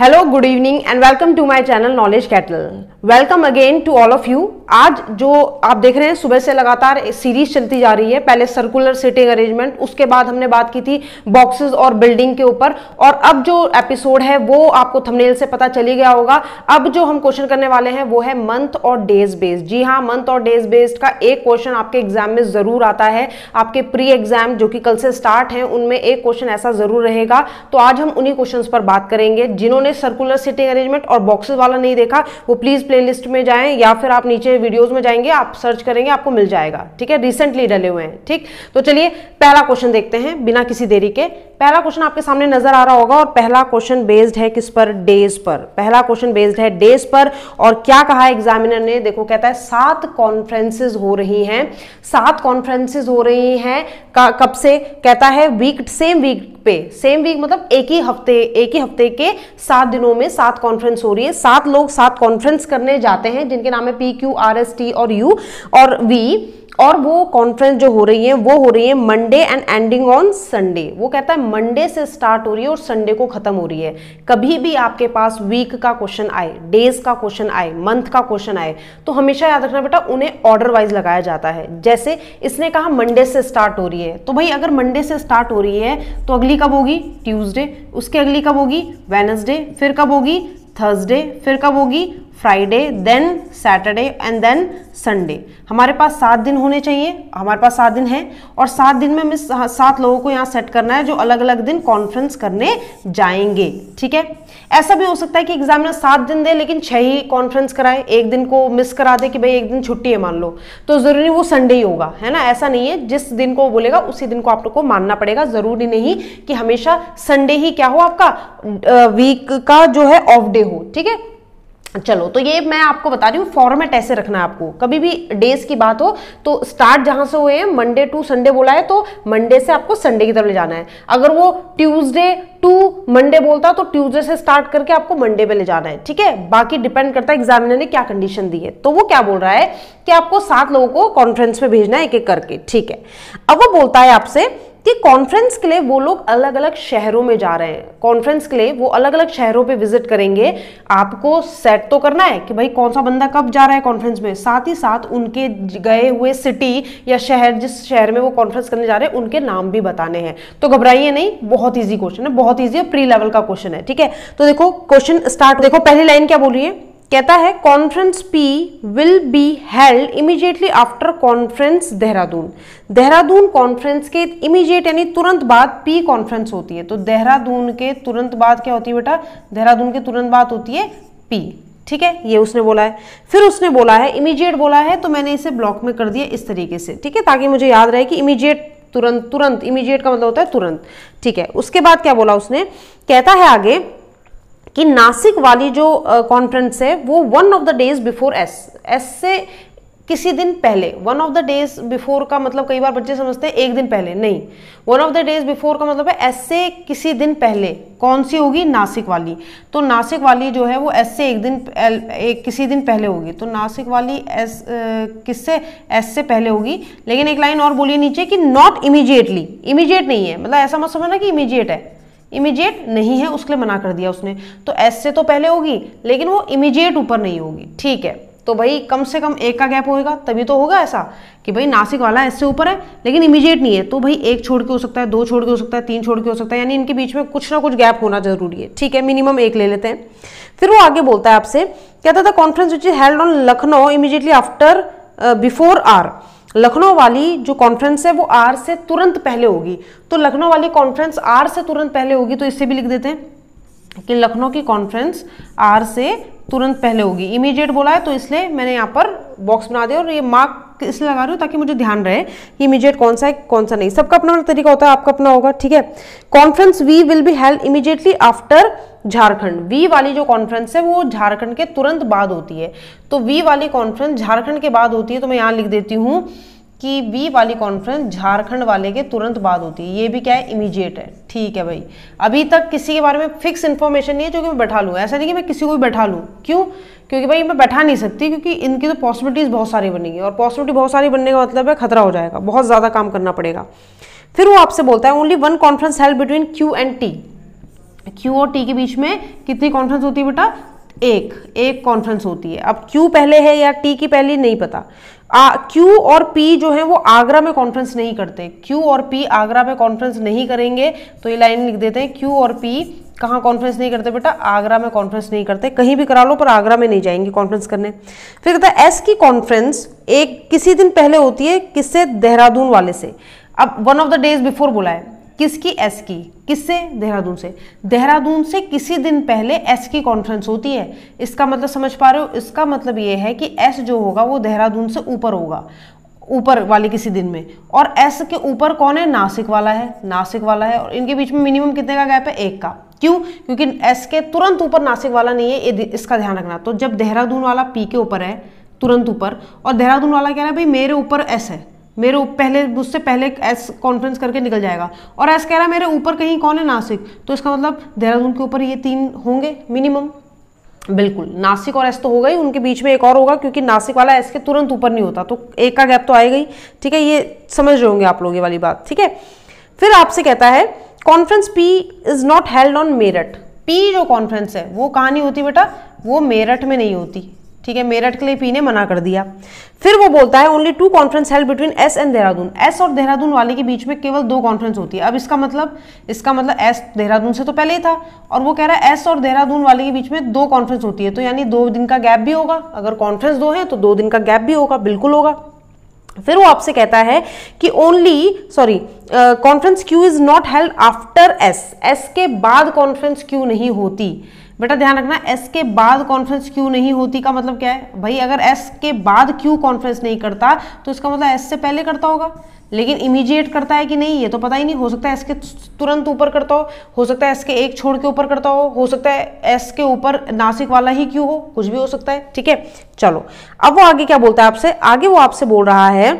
hello good evening and welcome to my channel knowledge cattle welcome again to all of you आज जो आप देख रहे हैं सुबह से लगातार सीरीज चलती जा रही है पहले सर्कुलर सिटिंग अरेंजमेंट उसके बाद हमने बात की थी बॉक्सेस और बिल्डिंग के ऊपर और अब जो एपिसोड है वो आपको थंबनेल से पता चली गया होगा अब जो हम क्वेश्चन करने वाले हैं वो है मंथ और डेज बेस्ड जी हाँ मंथ और डेज बेस्ड का एक क्वेश्चन आपके एग्जाम में ज़रूर आता है आपके प्री एग्जाम जो कि कल से स्टार्ट हैं उनमें एक क्वेश्चन ऐसा ज़रूर रहेगा तो आज हम उन्हीं क्वेश्चन पर बात करेंगे जिन्होंने ने सर्कुलर सिटिंग अरेंजमेंट और बॉक्सेस वाला नहीं देखा वो प्लीज प्लेलिस्ट में जाएं या फिर आप नीचे वीडियोस में जाएंगे आप सर्च करेंगे आपको मिल जाएगा ठीक है रिसेंटली डले हुए हैं ठीक तो चलिए पहला क्वेश्चन देखते हैं बिना किसी देरी के पहला क्वेश्चन आपके सामने नजर आ रहा होगा और पहला क्वेश्चन बेस्ड है किस पर डेज पर पहला क्वेश्चन बेस्ड है डेज पर और क्या कहा एग्जामिनर ने देखो कहता है सात कॉन्फ्रेंसेज हो रही हैं सात कॉन्फ्रेंसेज हो रही हैं कब से कहता है वीक सेम वीक पे सेम वीक मतलब एक ही हफ्ते एक ही हफ्ते के सात सात दिनों में सात कॉन्फ्रेंस हो रही है सात लोग सात कॉन्फ्रेंस करने जाते हैं जिनके नाम है P Q R S T और यू और वी और वो कॉन्फ्रेंस जो हो रही है वो हो रही है Monday and ending on Sunday वो कहता है मंडे से स्टार्ट हो रही है और संडे को खत्म हो रही है कभी भी आपके पास वीक का क्वेश्चन आए डेज का क्वेश्चन आए मंथ का क्वेश्चन आए तो हमेशा याद रखना बेटा उन्हें ऑर्डर वाइज लगाया जाता है जैसे इसने कहा मंडे से स्टार्ट हो रही है तो भाई अगर मंडे से स्टार्ट हो रही है तो अगली कब होगी ट्यूजडे उसके अगली कब होगी वेनसडे फिर कब होगी थर्सडे फिर कब होगी Friday then Saturday and then Sunday हमारे पास सात दिन होने चाहिए हमारे पास सात दिन है और सात दिन में हमें सात लोगों को यहाँ सेट करना है जो अलग अलग दिन कॉन्फ्रेंस करने जाएंगे ठीक है ऐसा भी हो सकता है कि एग्जामिनर सात दिन दे लेकिन छह ही कॉन्फ्रेंस कराए एक दिन को मिस करा दे कि भाई एक दिन छुट्टी है मान लो तो ज़रूरी वो संडे ही होगा है ना ऐसा नहीं है जिस दिन को बोलेगा उसी दिन को आप लोग को मानना पड़ेगा ज़रूरी नहीं कि हमेशा संडे ही क्या हो आपका वीक का जो है ऑफ डे हो ठीक है चलो तो ये मैं आपको बता रही हूँ फॉर्मेट ऐसे रखना है आपको कभी भी डेज की बात हो तो स्टार्ट जहाँ से हुए हैं मंडे टू संडे बोला है तो मंडे से आपको संडे की तरफ ले जाना है अगर वो ट्यूसडे टू मंडे बोलता तो ट्यूसडे से स्टार्ट करके आपको मंडे पे ले जाना है ठीक है बाकी डिपेंड करता है एग्जामिनर ने क्या कंडीशन दी है तो वो क्या बोल रहा है कि आपको सात लोगों को कॉन्फ्रेंस में भेजना है एक एक करके ठीक है अब वो बोलता है आपसे कि कॉन्फ्रेंस के लिए वो लोग अलग अलग शहरों में जा रहे हैं कॉन्फ्रेंस के लिए वो अलग अलग शहरों पे विजिट करेंगे आपको सेट तो करना है कि भाई कौन सा बंदा कब जा रहा है कॉन्फ्रेंस में साथ ही साथ उनके गए हुए सिटी या शहर जिस शहर में वो कॉन्फ्रेंस करने जा रहे हैं उनके नाम भी बताने हैं तो घबराइए नहीं बहुत ईजी क्वेश्चन है बहुत ईजी है प्री लेवल का क्वेश्चन है ठीक है तो देखो क्वेश्चन स्टार्ट देखो पहली लाइन क्या बोल रही है कहता है conference P will be held immediately after conference Dehradun Dehradun conference के इमीजिएट यानी तुरंत बाद पी कॉन्फ्रेंस होती है तो देहरादून के तुरंत बाद क्या होती है बेटा देहरादून के तुरंत बाद होती है पी ठीक है ये उसने बोला है फिर उसने बोला है इमीजिएट बोला है तो मैंने इसे ब्लॉक में कर दिया इस तरीके से ठीक है ताकि मुझे याद रहे कि इमीजिएट तुरंत तुरंत इमीजिएट का मतलब होता है तुरंत ठीक है उसके बाद क्या बोला उसने कहता है आगे कि नासिक वाली जो कॉन्फ्रेंस है वो one of the days before S S से किसी दिन पहले one of the days before का मतलब कई बार बच्चे समझते हैं एक दिन पहले नहीं one of the days before का मतलब है एस से किसी दिन पहले कौन सी होगी नासिक वाली तो नासिक वाली जो है वो एस से एक दिन एक किसी दिन पहले होगी तो नासिक वाली एस किससे एस से पहले होगी लेकिन एक लाइन और बोलिए नीचे कि नॉट इमीजिएटली इमीजिएट नहीं है मतलब ऐसा मत समझना कि इमीजिएट है इमीजिएट नहीं है उसके लिए मना कर दिया उसने तो एस से तो पहले होगी लेकिन वो इमीजिएट ऊपर नहीं होगी ठीक है तो भाई कम से कम एक का गैप होएगा तभी तो होगा ऐसा कि भाई नासिक वाला ऐसे ऊपर है लेकिन इमीजिएट नहीं है तो भाई एक छोड़ के हो सकता है दो छोड़ के हो सकता है तीन छोड़ के हो सकता है यानी इनके बीच में कुछ ना कुछ गैप होना जरूरी है ठीक है मिनिमम एक ले लेते हैं फिर वो आगे बोलता है आपसे कहता था conference which is held on Lucknow immediately after before R Lucknow वाली जो कॉन्फ्रेंस है वो आर से तुरंत पहले होगी तो लखनऊ वाली कॉन्फ्रेंस आर से तुरंत पहले होगी तो इससे भी लिख देते हैं कि लखनऊ की कॉन्फ्रेंस आर से तुरंत पहले होगी इमीडिएट बोला है तो इसलिए मैंने यहाँ पर बॉक्स बना दिया और ये मार्क इसलिए लगा रही हूँ ताकि मुझे ध्यान रहे कि इमीडिएट कौन सा है कौन सा नहीं सबका अपना तरीका होता है आपका अपना होगा ठीक है conference V will be held immediately after Jharkhand V वाली जो कॉन्फ्रेंस है वो झारखंड के तुरंत बाद होती है तो वी वाली कॉन्फ्रेंस झारखंड के बाद होती है तो मैं यहाँ लिख देती हूँ कि बी वाली कॉन्फ्रेंस झारखंड वाले के तुरंत बाद होती है ये भी क्या है इमीडिएट है ठीक है भाई अभी तक किसी के बारे में फिक्स इन्फॉर्मेशन नहीं है जो कि मैं बैठा लूँ ऐसा नहीं कि मैं किसी को भी बैठा लूँ क्यों क्योंकि भाई मैं बैठा नहीं सकती क्योंकि इनकी तो पॉसिबिलिटीज़ बहुत सारी बनेगी और पॉसिबिलिटी बहुत सारी बनने का मतलब है खतरा हो जाएगा बहुत ज़्यादा काम करना पड़ेगा फिर वो आपसे बोलता है only one conference help between Q and T Q और टी के बीच में कितनी कॉन्फ्रेंस होती है बेटा एक एक कॉन्फ्रेंस होती है अब क्यू पहले है या टी की पहली नहीं पता क्यू और पी जो है वो आगरा में कॉन्फ्रेंस नहीं करते क्यू और पी आगरा में कॉन्फ्रेंस नहीं करेंगे तो ये लाइन लिख देते हैं क्यू और पी कहाँ कॉन्फ्रेंस नहीं करते बेटा आगरा में कॉन्फ्रेंस नहीं करते कहीं भी करा लो पर आगरा में नहीं जाएंगे कॉन्फ्रेंस करने फिर कहता है एस की कॉन्फ्रेंस एक किसी दिन पहले होती है किससे देहरादून वाले से अब one of the days before बुलाए किसकी एस की किससे देहरादून से देहरादून से किसी दिन पहले एस की कॉन्फ्रेंस होती है इसका मतलब समझ पा रहे हो इसका मतलब ये है कि एस जो होगा वो देहरादून से ऊपर होगा ऊपर वाले किसी दिन में और एस के ऊपर कौन है नासिक वाला है नासिक वाला है और इनके बीच में मिनिमम कितने का गैप है एक का क्यों क्योंकि एस के तुरंत ऊपर नासिक वाला नहीं है इसका ध्यान रखना तो जब देहरादून वाला पी के ऊपर है तुरंत ऊपर और देहरादून वाला कह रहा है भाई मेरे ऊपर एस है मेरे पहले उससे पहले एस कॉन्फ्रेंस करके निकल जाएगा और एस कह रहा है मेरे ऊपर कहीं कौन है नासिक तो इसका मतलब देहरादून के ऊपर ये तीन होंगे मिनिमम बिल्कुल नासिक और एस तो होगा ही उनके बीच में एक और होगा क्योंकि नासिक वाला एस के तुरंत ऊपर नहीं होता तो एक का गैप तो आएगा ही ठीक है ये समझ रहे होंगे आप लोग ये वाली बात ठीक है फिर आपसे कहता है conference P is not held on Meerut P जो कॉन्फ्रेंस है वो कहाँ नहीं होती बेटा वो मेरठ में नहीं होती ठीक है मेरठ के लिए पी ने मना कर दिया फिर वो बोलता है only two conference held between S and Dehradun S और देहरादून वाले के बीच में केवल दो कॉन्फ्रेंस होती है अब इसका मतलब इसका मतलब एस देहरादून से तो पहले ही था और वो कह रहा है एस और देहरादून वाले के बीच में दो कॉन्फ्रेंस होती है तो यानी दो दिन का गैप भी होगा अगर कॉन्फ्रेंस दो है तो दो दिन का गैप भी होगा बिल्कुल होगा फिर वो आपसे कहता है कि only sorry conference Q is not held after S S के बाद कॉन्फ्रेंस क्यू नहीं होती बेटा ध्यान रखना एस के बाद कॉन्फ्रेंस क्यू नहीं होती का मतलब क्या है भाई अगर एस के बाद क्यू कॉन्फ्रेंस नहीं करता तो इसका मतलब एस से पहले करता होगा लेकिन इमीडिएट करता है कि नहीं ये तो पता ही नहीं हो सकता है एस के तुरंत ऊपर करता हो हो सकता है एस के एक छोड़ के ऊपर करता हो हो सकता है एस के ऊपर नासिक वाला ही क्यू हो कुछ भी हो सकता है ठीक है चलो अब वो आगे क्या बोलता है आपसे आगे वो आपसे बोल रहा है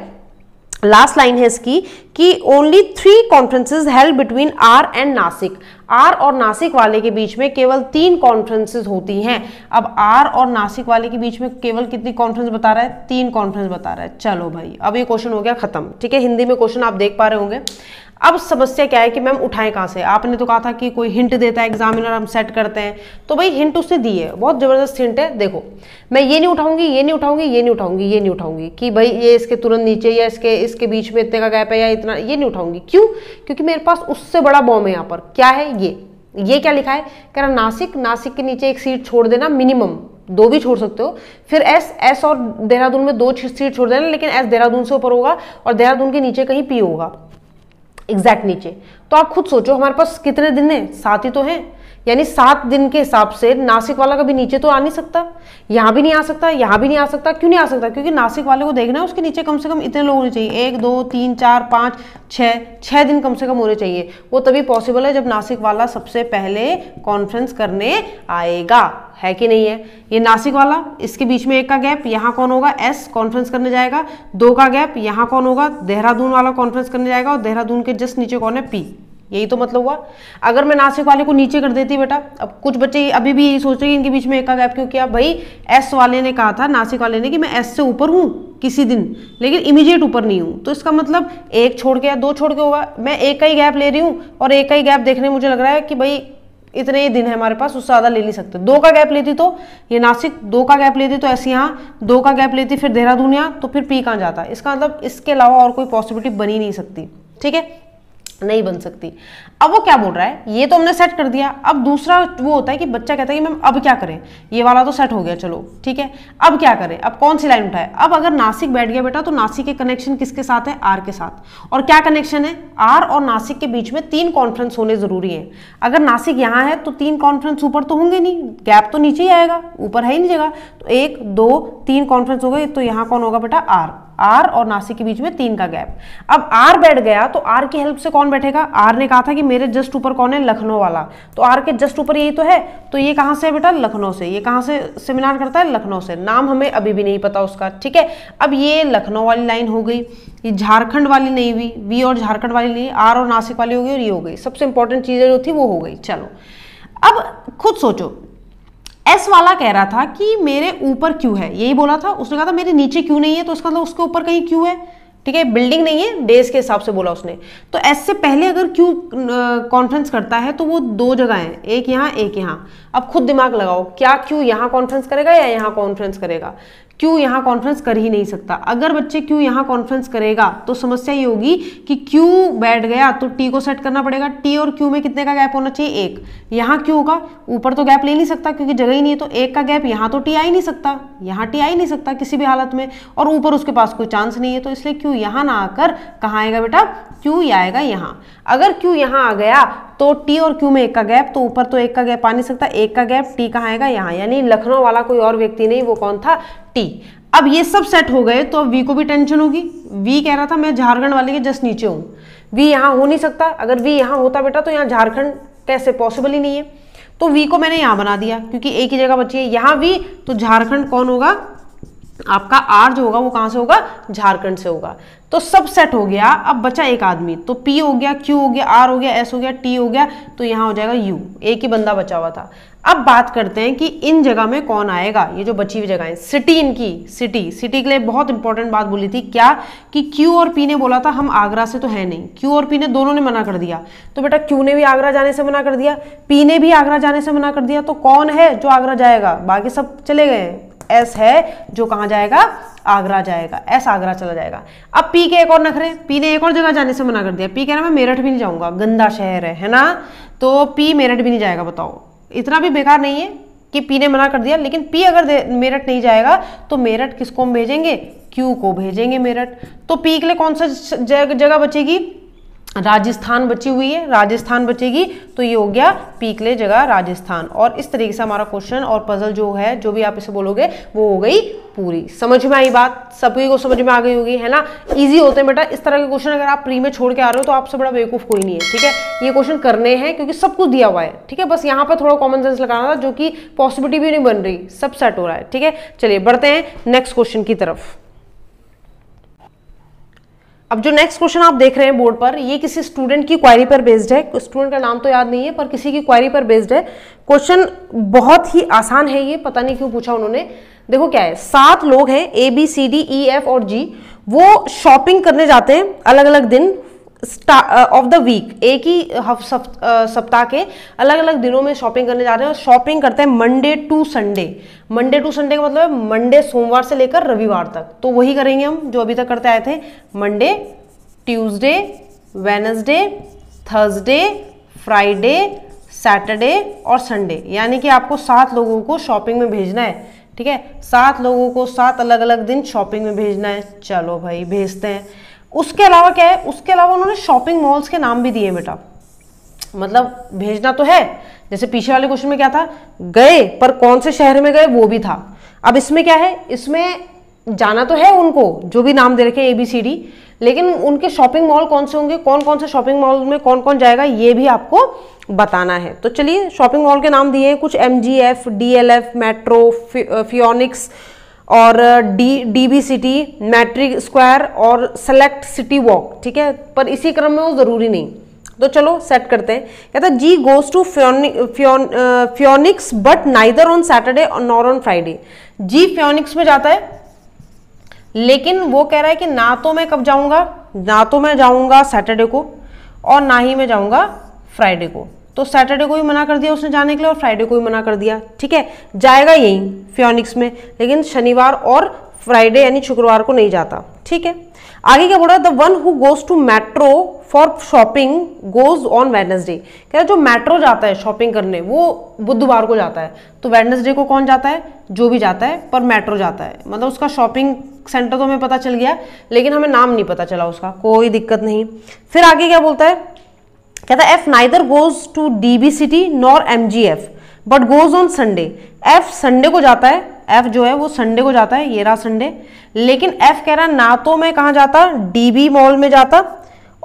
लास्ट लाइन है इसकी कि only three conferences held between R and Nashik R और नासिक वाले के बीच में केवल तीन कॉन्फ्रेंसेस होती हैं अब आर और नासिक वाले के बीच में केवल कितनी कॉन्फ्रेंस बता रहा है तीन कॉन्फ्रेंस बता रहा है चलो भाई अब ये क्वेश्चन हो गया खत्म ठीक है हिंदी में क्वेश्चन आप देख पा रहे होंगे अब समस्या क्या है कि मैम उठाएं कहाँ से आपने तो कहा था कि कोई हिंट देता है एग्जामिनर हम सेट करते हैं तो भाई हिंट उसने दी है बहुत ज़बरदस्त हिंट है देखो मैं ये नहीं उठाऊंगी ये नहीं उठाऊंगी ये नहीं उठाऊंगी ये नहीं उठाऊंगी कि भाई ये इसके तुरंत नीचे या इसके इसके बीच में इतने का गैप है या इतना ये नहीं उठाऊंगी क्यों क्योंकि मेरे पास उससे बड़ा बॉम्ब है यहाँ पर क्या है ये ये क्या लिखा है कह रहा नासिक नासिक के नीचे एक सीट छोड़ देना मिनिमम दो भी छोड़ सकते हो फिर एस एस और देहरादून में दो सीट छोड़ देना लेकिन एस देहरादून से ऊपर होगा और देहरादून के नीचे कहीं पी होगा एग्जैक्ट नीचे तो आप खुद सोचो हमारे पास कितने दिन है सात ही तो हैं यानी सात दिन के हिसाब से नासिक वाला कभी नीचे तो आ नहीं सकता यहाँ भी नहीं आ सकता यहाँ भी नहीं आ सकता क्यों नहीं आ सकता क्योंकि नासिक वाले को देखना है उसके नीचे कम से कम इतने लोग होने चाहिए एक दो तीन चार पाँच छः छः दिन कम से कम होने चाहिए वो तभी पॉसिबल है जब नासिक वाला सबसे पहले कॉन्फ्रेंस करने आएगा है कि नहीं है ये नासिक वाला इसके बीच में एक का गैप यहाँ कौन होगा एस कॉन्फ्रेंस करने जाएगा दो का गैप यहाँ कौन होगा देहरादून वाला कॉन्फ्रेंस करने जाएगा और देहरादून के जस्ट नीचे कौन है पी यही तो मतलब हुआ अगर मैं नासिक वाले को नीचे कर देती बेटा अब कुछ बच्चे अभी भी यही सोच रहे हैं इनके बीच में एक का गैप क्यों किया भाई एस वाले ने कहा था नासिक वाले ने कि मैं एस से ऊपर हूँ किसी दिन लेकिन इमीडिएट ऊपर नहीं हूँ तो इसका मतलब एक छोड़ के या दो छोड़ के होगा मैं एक का ही गैप ले रही हूँ और एक का ही गैप देखने मुझे लग रहा है कि भाई इतने ही दिन है हमारे पास उससे ज़्यादा ले नहीं सकते दो का गैप लेती तो ये नासिक दो का गैप लेती तो ऐसे यहाँ दो का गैप लेती फिर देहरादून यहाँ तो फिर पी कहाँ जाता इसका मतलब इसके अलावा और कोई पॉसिबिलिटी बनी नहीं सकती ठीक है नहीं बन सकती अब वो क्या बोल रहा है ये तो हमने सेट कर दिया अब दूसरा वो होता है कि बच्चा कहता है कि मैम अब क्या करें ये वाला तो सेट हो गया चलो ठीक है अब क्या करें अब कौन सी लाइन उठाए अब अगर नासिक बैठ गया बेटा तो नासिक के कनेक्शन किसके साथ है आर के साथ और क्या कनेक्शन है आर और नासिक के बीच में तीन कॉन्फ्रेंस होने ज़रूरी है अगर नासिक यहाँ है तो तीन कॉन्फ्रेंस ऊपर तो होंगे नहीं गैप तो नीचे ही आएगा ऊपर है ही नहीं जगह तो एक दो तीन कॉन्फ्रेंस हो गए तो यहाँ कौन होगा बेटा आर आर और नासिक के बीच में तीन का गैप अब आर बैठ गया तो आर की हेल्प से कौन बैठेगा आर ने कहा था कि मेरे जस्ट ऊपर कौन है लखनऊ वाला तो आर के जस्ट ऊपर यही तो है तो ये कहाँ से है बेटा लखनऊ से ये कहाँ से सेमिनार करता है लखनऊ से नाम हमें अभी भी नहीं पता उसका ठीक है अब ये लखनऊ वाली लाइन हो गई ये झारखंड वाली नहीं हुई वी और झारखंड वाली नहीं आर और नासिक वाली हो गई और ये हो गई सबसे इंपॉर्टेंट चीज़ें जो थी वो हो गई चलो अब खुद सोचो एस वाला कह रहा था कि मेरे ऊपर क्यों है यही बोला था उसने कहा था मेरे नीचे क्यों नहीं है तो उसका मतलब उसके ऊपर कहीं क्यू है ठीक है बिल्डिंग नहीं है डेज के हिसाब से बोला उसने तो एस से पहले अगर क्यों कॉन्फ्रेंस करता है तो वो दो जगह है एक यहाँ एक यहाँ अब खुद दिमाग लगाओ क्या क्यों यहाँ कॉन्फ्रेंस करेगा या यहाँ कॉन्फ्रेंस करेगा क्यों यहाँ कॉन्फ्रेंस कर ही नहीं सकता अगर बच्चे क्यों यहाँ कॉन्फ्रेंस करेगा तो समस्या ये होगी कि क्यू बैठ गया तो टी को सेट करना पड़ेगा टी और क्यू में कितने का गैप होना चाहिए एक यहाँ क्यों होगा ऊपर तो गैप ले नहीं सकता क्योंकि जगह ही नहीं है तो एक का गैप यहाँ तो टी आ ही नहीं सकता यहाँ टी आ ही नहीं सकता किसी भी हालत में और ऊपर उसके पास कोई चांस नहीं है तो इसलिए क्यू यहाँ ना आकर कहाँ आएगा बेटा क्यू ही आएगा यहाँ अगर क्यू यहाँ आ गया तो टी और क्यू में एक का गैप तो ऊपर तो एक का गैप आ नहीं सकता एक का गैप टी कहाँ आएगा यहाँ यानी लखनऊ वाला कोई और व्यक्ति नहीं वो कौन था टी अब ये सब सेट हो गए तो अब वी को भी टेंशन होगी वी कह रहा था मैं झारखंड वाले के जस्ट नीचे हूँ वी यहाँ हो नहीं सकता अगर वी यहाँ होता बेटा तो यहाँ झारखंड कैसे पॉसिबल ही नहीं है तो वी को मैंने यहाँ बना दिया क्योंकि एक ही जगह बची है यहाँ वी तो झारखंड कौन होगा आपका आर जो होगा वो कहाँ से होगा झारखंड से होगा तो सब सेट हो गया अब बचा एक आदमी तो पी हो गया क्यू हो गया आर हो गया एस हो गया टी हो गया तो यहाँ हो जाएगा यू एक ही बंदा बचा हुआ था अब बात करते हैं कि इन जगह में कौन आएगा ये जो बची हुई जगह है सिटी इनकी सिटी सिटी के लिए बहुत इंपॉर्टेंट बात बोली थी क्या कि क्यू और पी ने बोला था हम आगरा से तो है नहीं क्यू और पी ने दोनों ने मना कर दिया तो बेटा क्यू ने भी आगरा जाने से मना कर दिया पी ने भी आगरा जाने से मना कर दिया तो कौन है जो आगरा जाएगा बाकी सब चले गए हैं एस है जो कहाँ जाएगा आगरा जाएगा एस आगरा चला जाएगा अब पी के एक और नखरे पी ने एक और जगह जाने से मना कर दिया पी कह रहा मैं मेरठ भी नहीं जाऊँगा गंदा शहर है है ना तो पी मेरठ भी नहीं जाएगा बताओ इतना भी बेकार नहीं है कि पी ने मना कर दिया लेकिन पी अगर मेरठ नहीं जाएगा तो मेरठ किसको भेजेंगे क्यू को भेजेंगे मेरठ तो पी के लिए कौन सा जगह बचेगी राजस्थान बची हुई है राजस्थान बचेगी तो ये हो गया पीकले जगह राजस्थान और इस तरीके से हमारा क्वेश्चन और पजल जो है जो भी आप इसे बोलोगे वो हो गई पूरी समझ में आई बात सभी को समझ में आ गई होगी है ना इजी होते हैं बेटा इस तरह के क्वेश्चन अगर आप प्री में छोड़ के आ रहे हो तो आपसे बड़ा बेवकूफ कोई नहीं है ठीक है ये क्वेश्चन करने हैं क्योंकि सब कुछ दिया हुआ है ठीक है बस यहाँ पर थोड़ा कॉमन सेंस लगाना था जो कि पॉसिबिलिटी भी नहीं बन रही सब सेट हो रहा है ठीक है चलिए बढ़ते हैं नेक्स्ट क्वेश्चन की तरफ अब जो नेक्स्ट क्वेश्चन आप देख रहे हैं बोर्ड पर ये किसी स्टूडेंट की क्वायरी पर बेस्ड है स्टूडेंट का नाम तो याद नहीं है पर किसी की क्वायरी पर बेस्ड है क्वेश्चन बहुत ही आसान है ये पता नहीं क्यों पूछा उन्होंने देखो क्या है सात लोग हैं A B C D E F और जी वो शॉपिंग करने जाते हैं अलग अलग दिन ऑफ द वीक एक ही uh, सप्ताह के अलग अलग दिनों में शॉपिंग करने जा रहे हैं और शॉपिंग करते हैं Monday to Sunday Monday to Sunday का मतलब है मंडे सोमवार से लेकर रविवार तक तो वही करेंगे हम जो अभी तक करते आए थे Monday Tuesday Wednesday Thursday Friday Saturday और संडे यानी कि आपको सात लोगों को शॉपिंग में भेजना है ठीक है सात लोगों को सात अलग अलग दिन शॉपिंग में भेजना है चलो भाई भेजते हैं उसके अलावा क्या है उसके अलावा उन्होंने शॉपिंग मॉल्स के नाम भी दिए बेटा मतलब भेजना तो है जैसे पीछे वाले क्वेश्चन में क्या था गए पर कौन से शहर में गए वो भी था अब इसमें क्या है इसमें जाना तो है उनको जो भी नाम दे रखे ए बी सी डी लेकिन उनके शॉपिंग मॉल कौन से होंगे कौन कौन से शॉपिंग मॉल में कौन कौन जाएगा ये भी आपको बताना है तो चलिए शॉपिंग मॉल के नाम दिए हैं कुछ M G F D L F metro Phoenix फि, और D D B city Mantri square और सेलेक्ट सिटी वॉक ठीक है पर इसी क्रम में वो ज़रूरी नहीं तो चलो सेट करते हैं कहता G goes to Phoenix Phoenix but neither on Saturday nor on Friday G Phoenix में जाता है लेकिन वो कह रहा है कि ना तो मैं कब जाऊंगा ना तो मैं जाऊंगा सैटरडे को और ना ही मैं जाऊंगा फ्राइडे को तो सैटरडे को भी मना कर दिया उसने जाने के लिए और फ्राइडे को भी मना कर दिया ठीक है जाएगा यहीं फ्योनिक्स में लेकिन शनिवार और फ्राइडे यानी शुक्रवार को नहीं जाता ठीक है आगे क्या बोल रहा है the one who goes to metro for shopping goes on Wednesday कह रहा जो मेट्रो जाता है शॉपिंग करने वो बुधवार को जाता है तो वेडनेसडे को कौन जाता है जो भी जाता है पर मेट्रो जाता है मतलब उसका शॉपिंग सेंटर तो हमें पता चल गया लेकिन हमें नाम नहीं पता चला उसका कोई दिक्कत नहीं फिर आगे क्या बोलता है कहता है F neither goes to D B city nor M G F but goes on Sunday F Sunday को जाता है एफ जो है वो संडे को जाता है ये रहा संडे लेकिन एफ कह रहा है ना तो मैं कहाँ जाता डी बी मॉल में जाता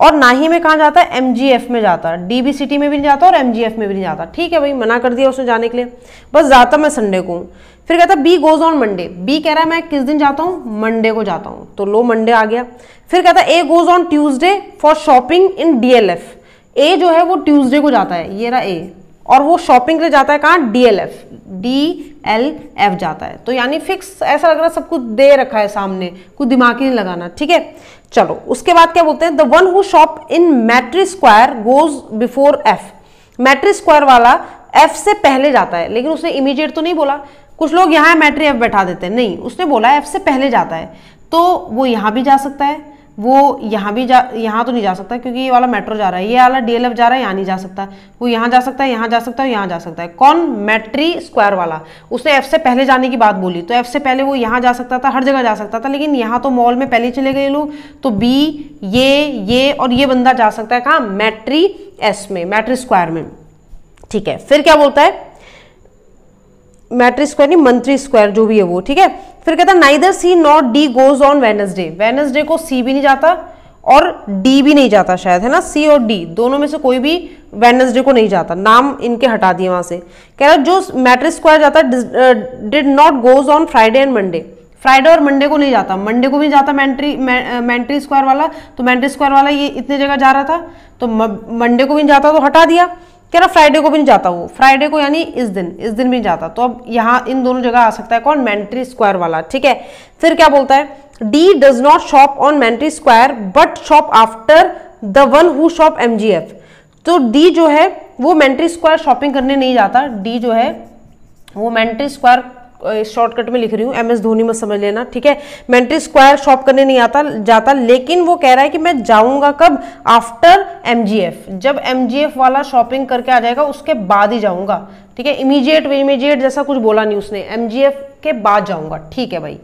और ना ही मैं कहाँ जाता एम जी एफ में जाता डी बी सिटी में भी नहीं जाता और एम जी एफ में भी नहीं जाता ठीक है भाई मना कर दिया उसने जाने के लिए बस जाता मैं संडे को हूँ फिर कहता B goes on Monday B कह रहा है मैं किस दिन जाता हूँ मंडे को जाता हूँ तो लो मंडे आ गया फिर कहता A goes on Tuesday for shopping in D L F A जो है वो ट्यूसडे को जाता है ये रहा ए और वो शॉपिंग के लिए जाता है कहाँ D L F D L F जाता है तो यानी फिक्स ऐसा लग रहा है सब कुछ दे रखा है सामने कुछ दिमाग ही नहीं लगाना ठीक है चलो उसके बाद क्या बोलते हैं the one who shop in Mantri square goes before F Mantri square वाला एफ से पहले जाता है लेकिन उसने इमीडिएट तो नहीं बोला कुछ लोग यहाँ मैट्री एफ बैठा देते हैं नहीं उसने बोला एफ से पहले जाता है तो वो यहाँ भी जा सकता है वो यहाँ भी जा यहाँ तो नहीं जा सकता क्योंकि ये वाला मेट्रो जा रहा है ये वाला डीएलएफ जा रहा है यहाँ नहीं जा सकता वो यहाँ जा सकता है यहाँ जा सकता है यहाँ जा सकता है कौन मैट्री स्क्वायर वाला उसने एफ से पहले जाने की बात बोली तो एफ से पहले वो यहाँ जा सकता था हर जगह जा सकता था लेकिन यहाँ तो मॉल में पहले चले गए लोग तो बी ये ये और ये बंदा जा सकता है कहाँ मेट्री एस में मेट्री स्क्वायर में ठीक है फिर क्या बोलता है मैट्रिक स्क्वायर नहीं मंत्री स्क्वायर जो भी है वो ठीक है फिर कहता है neither C not D goes on Wednesday Wednesday को सी भी नहीं जाता और डी भी नहीं जाता शायद है ना सी और डी दोनों में से कोई भी वेनसडे को नहीं जाता नाम इनके हटा दिए वहां से कह रहा जो मैट्रिक स्क्वायर जाता did not goes on Friday and Monday Friday और मंडे को नहीं जाता मंडे को भी जाता मैंट्री मैंट्री स्क्वायर वाला तो मैंट्री स्क्वायर वाला ये इतने जगह जा रहा था तो मंडे को भी जाता तो हटा दिया कह रहा फ्राइडे को भी नहीं जाता वो फ्राइडे को यानी इस दिन इस दिन भी नहीं जाता तो अब यहाँ इन दोनों जगह आ सकता है कौन मैंट्री स्क्वायर वाला ठीक है फिर क्या बोलता है D does not shop on Mantri square but shop after the one who shop M तो डी जो है वो मैंट्री स्क्वायर शॉपिंग करने नहीं जाता डी जो है वो मैंट्री स्क्वायर शॉर्टकट में लिख रही हूँ एम एस धोनी मत समझ लेना ठीक है मैंट्री स्क्वायर शॉप करने नहीं आता जाता लेकिन वो कह रहा है कि मैं जाऊँगा कब आफ्टर एम जब एम वाला शॉपिंग करके आ जाएगा उसके बाद ही जाऊँगा ठीक है इमीजिएट इमीजिएट जैसा कुछ बोला नहीं उसने एम के बाद जाऊँगा ठीक है भाई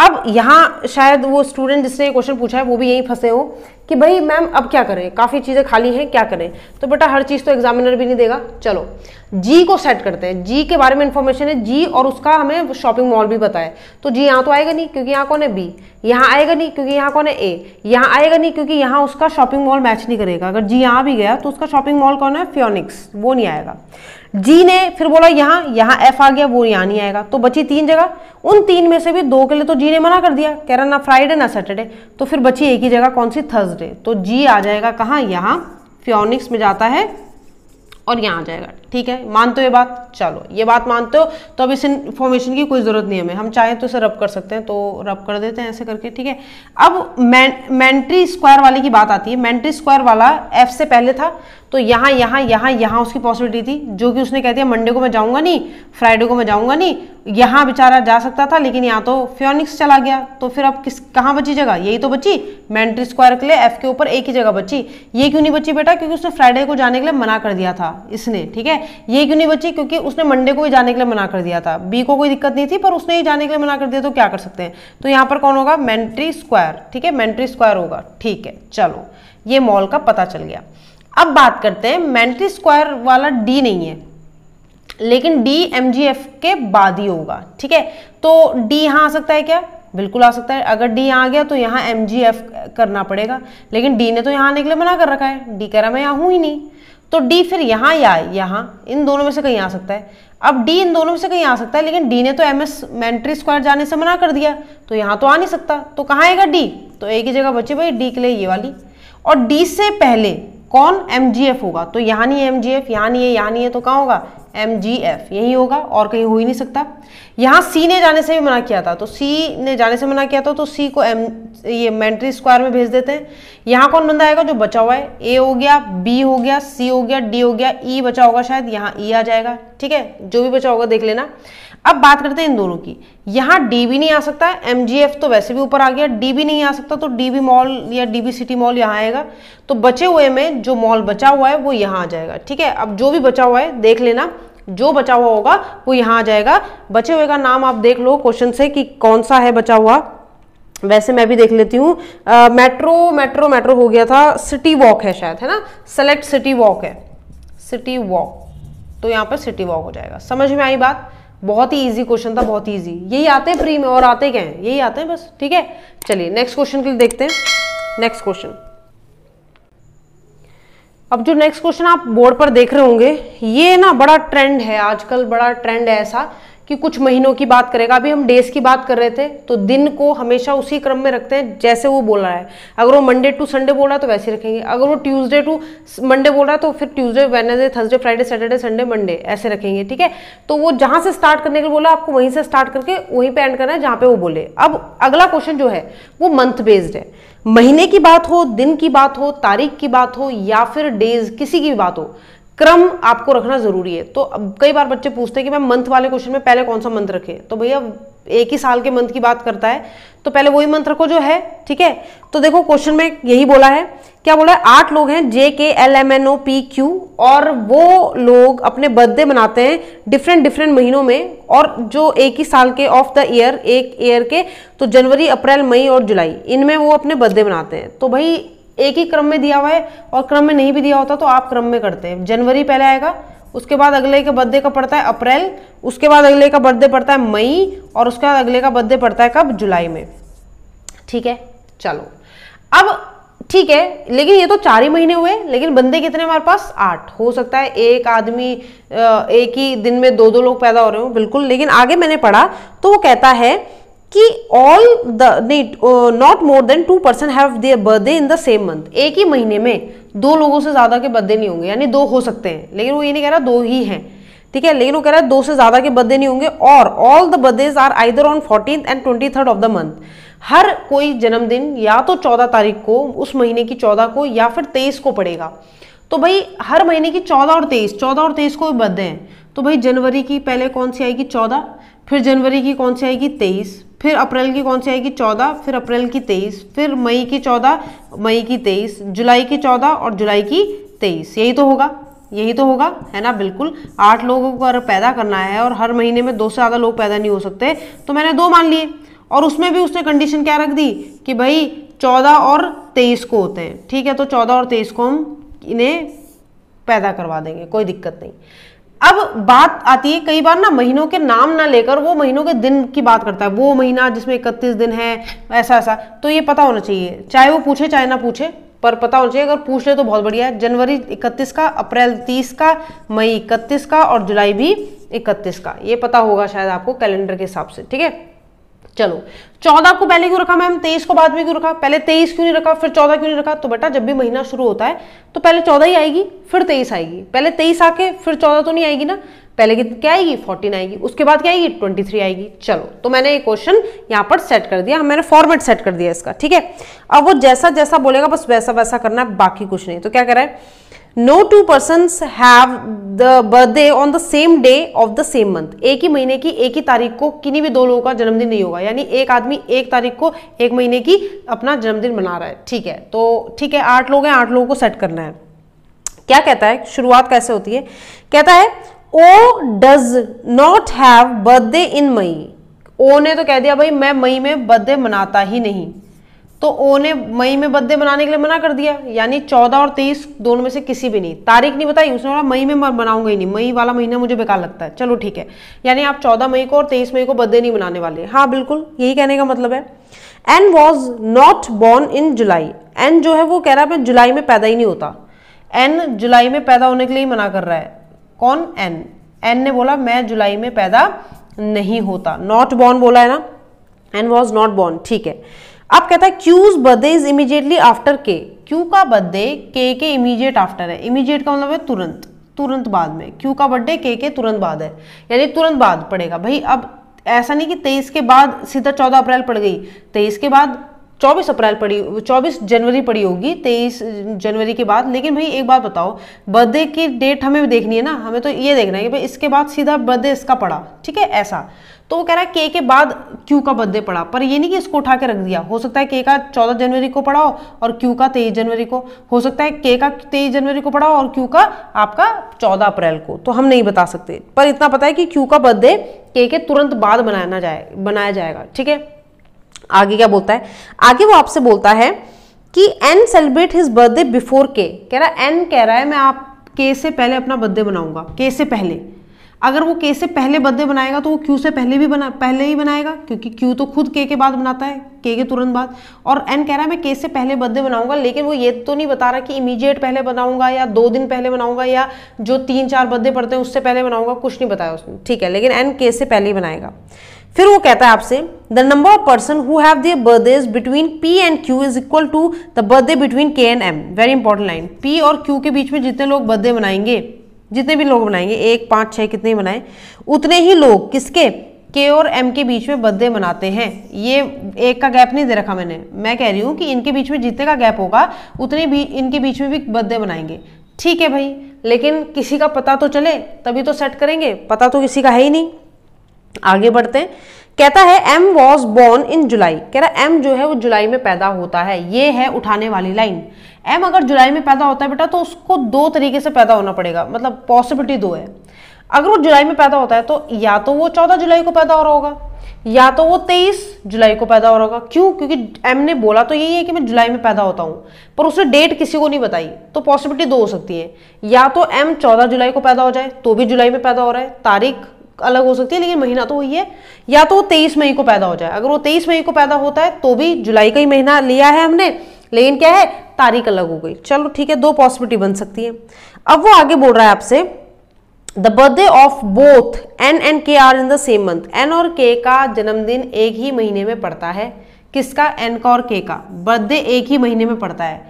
अब यहाँ शायद वो स्टूडेंट जिसने क्वेश्चन पूछा है वो भी यहीं फंसे हो कि भाई मैम अब क्या करें काफ़ी चीज़ें खाली हैं क्या करें तो बेटा हर चीज़ तो एग्जामिनर भी नहीं देगा चलो जी को सेट करते हैं जी के बारे में इन्फॉर्मेशन है जी और उसका हमें शॉपिंग मॉल भी पता है तो जी यहाँ तो आएगा नहीं क्योंकि यहाँ कौन है बी यहाँ आएगा नहीं क्योंकि यहाँ कौन है ए यहाँ आएगा नहीं क्योंकि यहाँ उसका शॉपिंग मॉल मैच नहीं करेगा अगर जी यहाँ भी गया तो उसका शॉपिंग मॉल कौन है फ्योनिक्स वो नहीं आएगा जी ने फिर बोला यहाँ यहाँ एफ आ गया वो यहाँ नहीं आएगा तो बची तीन जगह उन तीन में से भी दो के लिए तो जी ने मना कर दिया कह रहा ना फ्राइडे ना सैटरडे तो फिर बची एक ही जगह कौन सी थर्सडे तो जी आ जाएगा कहाँ यहाँ फ्योनिक्स में जाता है और यहाँ आ जाएगा ठीक है मानते हो ये बात चलो ये बात मानते हो तो अब इस इन्फॉर्मेशन की कोई ज़रूरत नहीं है हमें हम चाहें तो इसे रब कर सकते हैं तो रब कर देते हैं ऐसे करके ठीक है अब मैं मैंट्री स्क्वायर वाले की बात आती है मैंट्री स्क्वायर वाला एफ से पहले था तो यहाँ यहाँ यहाँ यहाँ उसकी पॉसिबिलिटी थी जो कि उसने कह दिया मंडे को मैं जाऊँगा नहीं फ्राइडे को मैं जाऊँगा नहीं यहाँ बेचारा जा सकता था लेकिन यहाँ तो फ्योनिक्स चला गया तो फिर अब किस कहाँ बची जगह यही तो बची मैंट्री स्क्वायर के लिए एफ के ऊपर एक ही जगह बची ये क्यों नहीं बची बेटा क्योंकि उसने फ्राइडे को जाने के लिए मना कर दिया था इसने ठीक है ये क्यों नहीं बची क्योंकि उसने मंडे को ही जाने के लिए मना कर दिया था बी को कोई दिक्कत नहीं थी पर उसने ही जाने के लिए मना कर दिया तो क्या कर सकते हैं तो यहाँ पर कौन होगा मेंट्री स्क्वायर ठीक है मेंट्री स्क्वायर होगा ठीक है चलो ये मॉल का पता चल गया अब बात करते हैं मेंट्री स्क्वायर वाला डी नहीं है लेकिन डी एम के बाद ही होगा ठीक है तो डी यहाँ आ सकता है क्या बिल्कुल आ सकता है अगर डी यहाँ आ गया तो यहाँ एम करना पड़ेगा लेकिन डी ने तो यहाँ आने के लिए मना कर रखा है डी कह रहा मैं यहाँ हूँ ही नहीं तो डी फिर यहाँ या यहाँ इन दोनों में से कहीं आ सकता है अब डी इन दोनों में से कहीं आ सकता है लेकिन डी ने तो एम एस मैंट्री स्क्वायर जाने से मना कर दिया तो यहाँ तो आ नहीं सकता तो कहाँ आएगा डी तो एक ही जगह बचे भाई डी के लिए ये वाली और डी से पहले कौन एम होगा तो यहाँ नहीं है एम जी एफ यहाँ नहीं है यहाँ नहीं है तो कहाँ होगा एम जी एफ यही होगा और कहीं हो ही नहीं सकता यहाँ सी ने जाने से भी मना किया था तो सी ने जाने से मना किया था तो सी को एम ये मेंट्री स्क्वायर में भेज देते हैं यहाँ कौन बंदा आएगा जो बचा हुआ है ए हो गया बी हो गया सी हो गया डी हो गया ई e बचा होगा शायद यहाँ ई e आ जाएगा ठीक है जो भी बचा होगा देख लेना अब बात करते हैं इन दोनों की यहाँ डी भी नहीं आ सकता एम तो वैसे भी ऊपर आ गया डी भी नहीं आ सकता तो डी मॉल या डी सिटी मॉल यहाँ आएगा तो बचे हुए में जो मॉल बचा हुआ है वो यहाँ आ जाएगा ठीक है अब जो भी बचा हुआ है देख लेना जो बचा हुआ होगा वो यहाँ आ जाएगा बचे हुए का नाम आप देख लो क्वेश्चन से कि कौन सा है बचा हुआ वैसे मैं भी देख लेती हूँ मेट्रो मेट्रो मेट्रो हो गया था सिटी वॉक है शायद है ना सेलेक्ट सिटी वॉक है सिटी वॉक तो यहाँ पर सिटी वॉक हो जाएगा समझ में आई बात बहुत ही इजी क्वेश्चन था बहुत ही इजी यही आते हैं प्री में और आते क्या हैं यही आते हैं बस ठीक है चलिए नेक्स्ट क्वेश्चन के लिए देखते हैं नेक्स्ट क्वेश्चन अब जो नेक्स्ट क्वेश्चन आप बोर्ड पर देख रहे होंगे ये ना बड़ा ट्रेंड है आजकल बड़ा ट्रेंड है ऐसा कि कुछ महीनों की बात करेगा अभी हम डेज की बात कर रहे थे तो दिन को हमेशा उसी क्रम में रखते हैं जैसे वो बोल रहा है अगर वो मंडे टू संडे बोल रहा है तो वैसे रखेंगे अगर वो ट्यूसडे टू मंडे बोल रहा है तो फिर Tuesday Wednesday Thursday Friday Saturday Sunday Monday ऐसे रखेंगे ठीक है तो वो जहाँ से स्टार्ट करने के लिए बोला आपको वहीं से स्टार्ट करके वहीं पर एंड करना है जहाँ पे वो बोले अब अगला क्वेश्चन जो है वो मंथ बेस्ड है महीने की बात हो दिन की बात हो तारीख की बात हो या फिर डेज किसी की बात हो क्रम आपको रखना जरूरी है तो अब कई बार बच्चे पूछते हैं कि मैम मंथ वाले क्वेश्चन में पहले कौन सा मंथ रखे तो भैया एक ही साल के मंथ की बात करता है तो पहले वही मंथ रखो जो है ठीक है तो देखो क्वेश्चन में यही बोला है क्या बोला है आठ लोग हैं J K L M N O P Q और वो लोग अपने बर्थडे मनाते हैं डिफरेंट डिफरेंट महीनों में और जो एक ही साल के ऑफ द ईयर एक ईयर के तो जनवरी अप्रैल मई और जुलाई इनमें वो अपने बर्थडे मनाते हैं तो भाई एक ही क्रम में दिया हुआ है और क्रम में नहीं भी दिया होता तो आप क्रम में करते हैं जनवरी पहले आएगा उसके बाद अगले के बर्थडे का पड़ता है अप्रैल उसके बाद अगले का बर्थडे पड़ता है मई और उसके बाद अगले का बर्थडे पड़ता है कब जुलाई में ठीक है चलो अब ठीक है लेकिन ये तो चार ही महीने हुए लेकिन बंदे कितने हमारे पास आठ हो सकता है एक आदमी एक ही दिन में दो दो लोग पैदा हो रहे हो बिल्कुल लेकिन आगे मैंने पढ़ा तो वो कहता है कि all the not more than two person have their birthday in the same month एक ही महीने में दो लोगों से ज़्यादा के बर्थडे नहीं होंगे यानी दो हो सकते हैं लेकिन वो ये नहीं कह रहा दो ही हैं ठीक है लेकिन वो कह रहा है दो से ज़्यादा के बर्थडे नहीं होंगे और all the birthdays are either on fourteen and twenty third of the month हर कोई जन्मदिन या तो चौदह तारीख को उस महीने की चौदह को या फिर तेईस को पड़ेगा तो भाई हर महीने की चौदह और तेईस चौदह और तेईस को बदले हैं तो भाई जनवरी की पहले कौन सी आएगी चौदह फिर जनवरी की कौन सी आएगी तेईस फिर अप्रैल की कौन सी आएगी चौदह फिर अप्रैल की तेईस फिर मई की चौदह मई की तेईस जुलाई की चौदह और जुलाई की तेईस यही तो होगा यही तो होगा है ना बिल्कुल आठ लोगों को अगर पैदा करना है और हर महीने में दो से ज़्यादा लोग पैदा नहीं हो सकते तो मैंने दो मान लिए और उसमें भी उसने कंडीशन क्या रख दी कि भाई चौदह और तेईस को होते हैं ठीक है तो चौदह और तेईस को हम इन्हें पैदा करवा देंगे कोई दिक्कत नहीं अब बात आती है कई बार ना महीनों के नाम ना लेकर वो महीनों के दिन की बात करता है वो महीना जिसमें इकतीस दिन है ऐसा ऐसा तो ये पता होना चाहिए चाहे वो पूछे चाहे ना पूछे पर पता होना चाहिए अगर पूछ ले तो बहुत बढ़िया है जनवरी इकतीस का अप्रैल तीस का मई इकतीस का और जुलाई भी इकतीस का ये पता होगा शायद आपको कैलेंडर के हिसाब से ठीक है चलो चौदह को पहले क्यों रखा मैम तेईस को बाद में क्यों रखा पहले तेईस क्यों नहीं रखा फिर चौदह क्यों नहीं रखा तो बेटा जब भी महीना शुरू होता है तो पहले चौदह ही आएगी फिर तेईस आएगी पहले तेईस आके फिर चौदह तो नहीं आएगी ना पहले क्या आएगी फोर्टीन आएगी उसके बाद क्या आएगी ट्वेंटी थ्री आएगी चलो तो मैंने ये क्वेश्चन यहाँ पर सेट कर दिया मैंने फॉर्मेट सेट कर दिया इसका ठीक है अब वो जैसा जैसा बोलेगा बस वैसा वैसा करना है बाकी कुछ नहीं तो क्या कराए no two person have the birthday on the same day of the same month एक ही महीने की एक ही तारीख को किन्नी भी दो लोगों का जन्मदिन नहीं होगा यानी एक आदमी एक तारीख को एक महीने की अपना जन्मदिन मना रहा है ठीक है तो ठीक है आठ लोग हैं आठ लोगों को सेट करना है क्या कहता है शुरुआत कैसे होती है कहता है O does not have birthday in May O ने तो कह दिया भाई मैं मई में बर्थडे मनाता ही नहीं तो ओ ने मई में बर्थडे मनाने के लिए मना कर दिया यानी चौदह और तेईस दोनों में से किसी भी नहीं तारीख नहीं बताई उसने बोला मई में मनाऊंगा ही नहीं मई वाला महीना मुझे बेकार लगता है चलो ठीक है यानी आप चौदह मई को और तेईस मई को बर्थडे नहीं मनाने वाले हाँ बिल्कुल यही कहने का मतलब है N was not born in July N जो है वो कह रहा है जुलाई में पैदा ही नहीं होता एन जुलाई में पैदा होने के लिए ही मना कर रहा है कौन एन एन ने बोला मैं जुलाई में पैदा नहीं होता नॉट बॉर्न बोला है ना एन वॉज नॉट बॉर्न ठीक है अब कहता है Q's birthday is immediately after K Q का birthday K K immediate after है इमीजिएट का मतलब है तुरंत तुरंत बाद में क्यू का बर्थडे के के तुरंत बाद है यानी तुरंत बाद पड़ेगा भाई अब ऐसा नहीं कि तेईस के बाद सीधा चौदह अप्रैल पड़ गई तेईस के बाद चौबीस अप्रैल पड़ी चौबीस जनवरी पड़ी होगी तेईस जनवरी के बाद लेकिन भाई एक बात बताओ बर्थडे की डेट हमें देखनी है ना हमें तो ये देखना है कि भाई इसके बाद सीधा बर्थडे इसका पड़ा ठीक है ऐसा तो वो कह रहा है के के बाद क्यू का बर्थडे पड़ा पर ये नहीं कि इसको उठा के रख दिया हो सकता है के का चौदह जनवरी को पढ़ाओ और क्यू का तेईस जनवरी को हो सकता है के का तेईस जनवरी को पढ़ाओ और क्यू का आपका चौदह अप्रैल को तो हम नहीं बता सकते पर इतना पता है कि क्यू का बर्थडे के के तुरंत बाद बनाया जाए बनाया जाएगा ठीक है आगे क्या बोलता है आगे वो आपसे बोलता है कि N celebrate his birthday before K कह रहा एन कह रहा है मैं आप के से पहले अपना बर्थडे बनाऊंगा के से पहले अगर वो के से पहले बर्थडे बनाएगा तो वो क्यू से पहले भी बना पहले ही बनाएगा क्योंकि क्यू तो खुद के के बाद बनाता है के के तुरंत बाद और एन कह रहा है मैं के से पहले बर्थडे बनाऊंगा लेकिन वो ये तो नहीं बता रहा कि इमीडिएट पहले बनाऊंगा या दो दिन पहले बनाऊंगा या जो तीन चार बर्थडे पड़ते हैं उससे पहले बनाऊंगा कुछ नहीं बताया उसने ठीक है लेकिन एन के से पहले ही बनाएगा फिर वो कहता है आपसे the number of person who have their birthdays between P and Q is equal to the birthday between K and M very important line P और क्यू के बीच में जितने लोग बर्थडे बनाएंगे जितने भी लोग बनाएंगे एक पाँच छः कितने बनाए उतने ही लोग किसके के और एम के बीच में बर्थडे मनाते हैं ये एक का गैप नहीं दे रखा मैंने मैं कह रही हूँ कि इनके बीच में जितने का गैप होगा उतने भी इनके बीच में भी बर्थडे बनाएंगे ठीक है भाई लेकिन किसी का पता तो चले तभी तो सेट करेंगे पता तो किसी का है ही नहीं आगे बढ़ते हैं कहता है M was born in July कह रहा एम जो है वो जुलाई में पैदा होता है ये है उठाने वाली लाइन एम अगर जुलाई में पैदा होता है बेटा तो उसको दो तरीके से पैदा होना पड़ेगा मतलब पॉसिबिलिटी दो है अगर वो जुलाई में पैदा होता है तो या तो वो चौदह जुलाई को पैदा हो रहा होगा या तो वो तेईस जुलाई को पैदा हो रहा होगा क्यों क्योंकि एम ने बोला तो यही है कि मैं जुलाई में पैदा होता हूँ पर उसने डेट किसी को नहीं बताई तो पॉसिबिलिटी दो हो सकती है या तो एम चौदह जुलाई को पैदा हो जाए तो भी जुलाई में पैदा हो रहा है तारीख अलग हो सकती है लेकिन महीना तो वही है या तो वो तेईस मई को पैदा हो जाए अगर वो तेईस मई को पैदा होता है तो भी जुलाई का ही महीना लिया है हमने लेकिन क्या है तारीख अलग हो गई चलो ठीक है दो पॉसिबिलिटी बन सकती है अब वो आगे बोल रहा है आपसे the birthday of both N and K are in the same month N और के का जन्मदिन एक ही महीने में पड़ता है किसका एन का और के का बर्थडे एक ही महीने में पड़ता है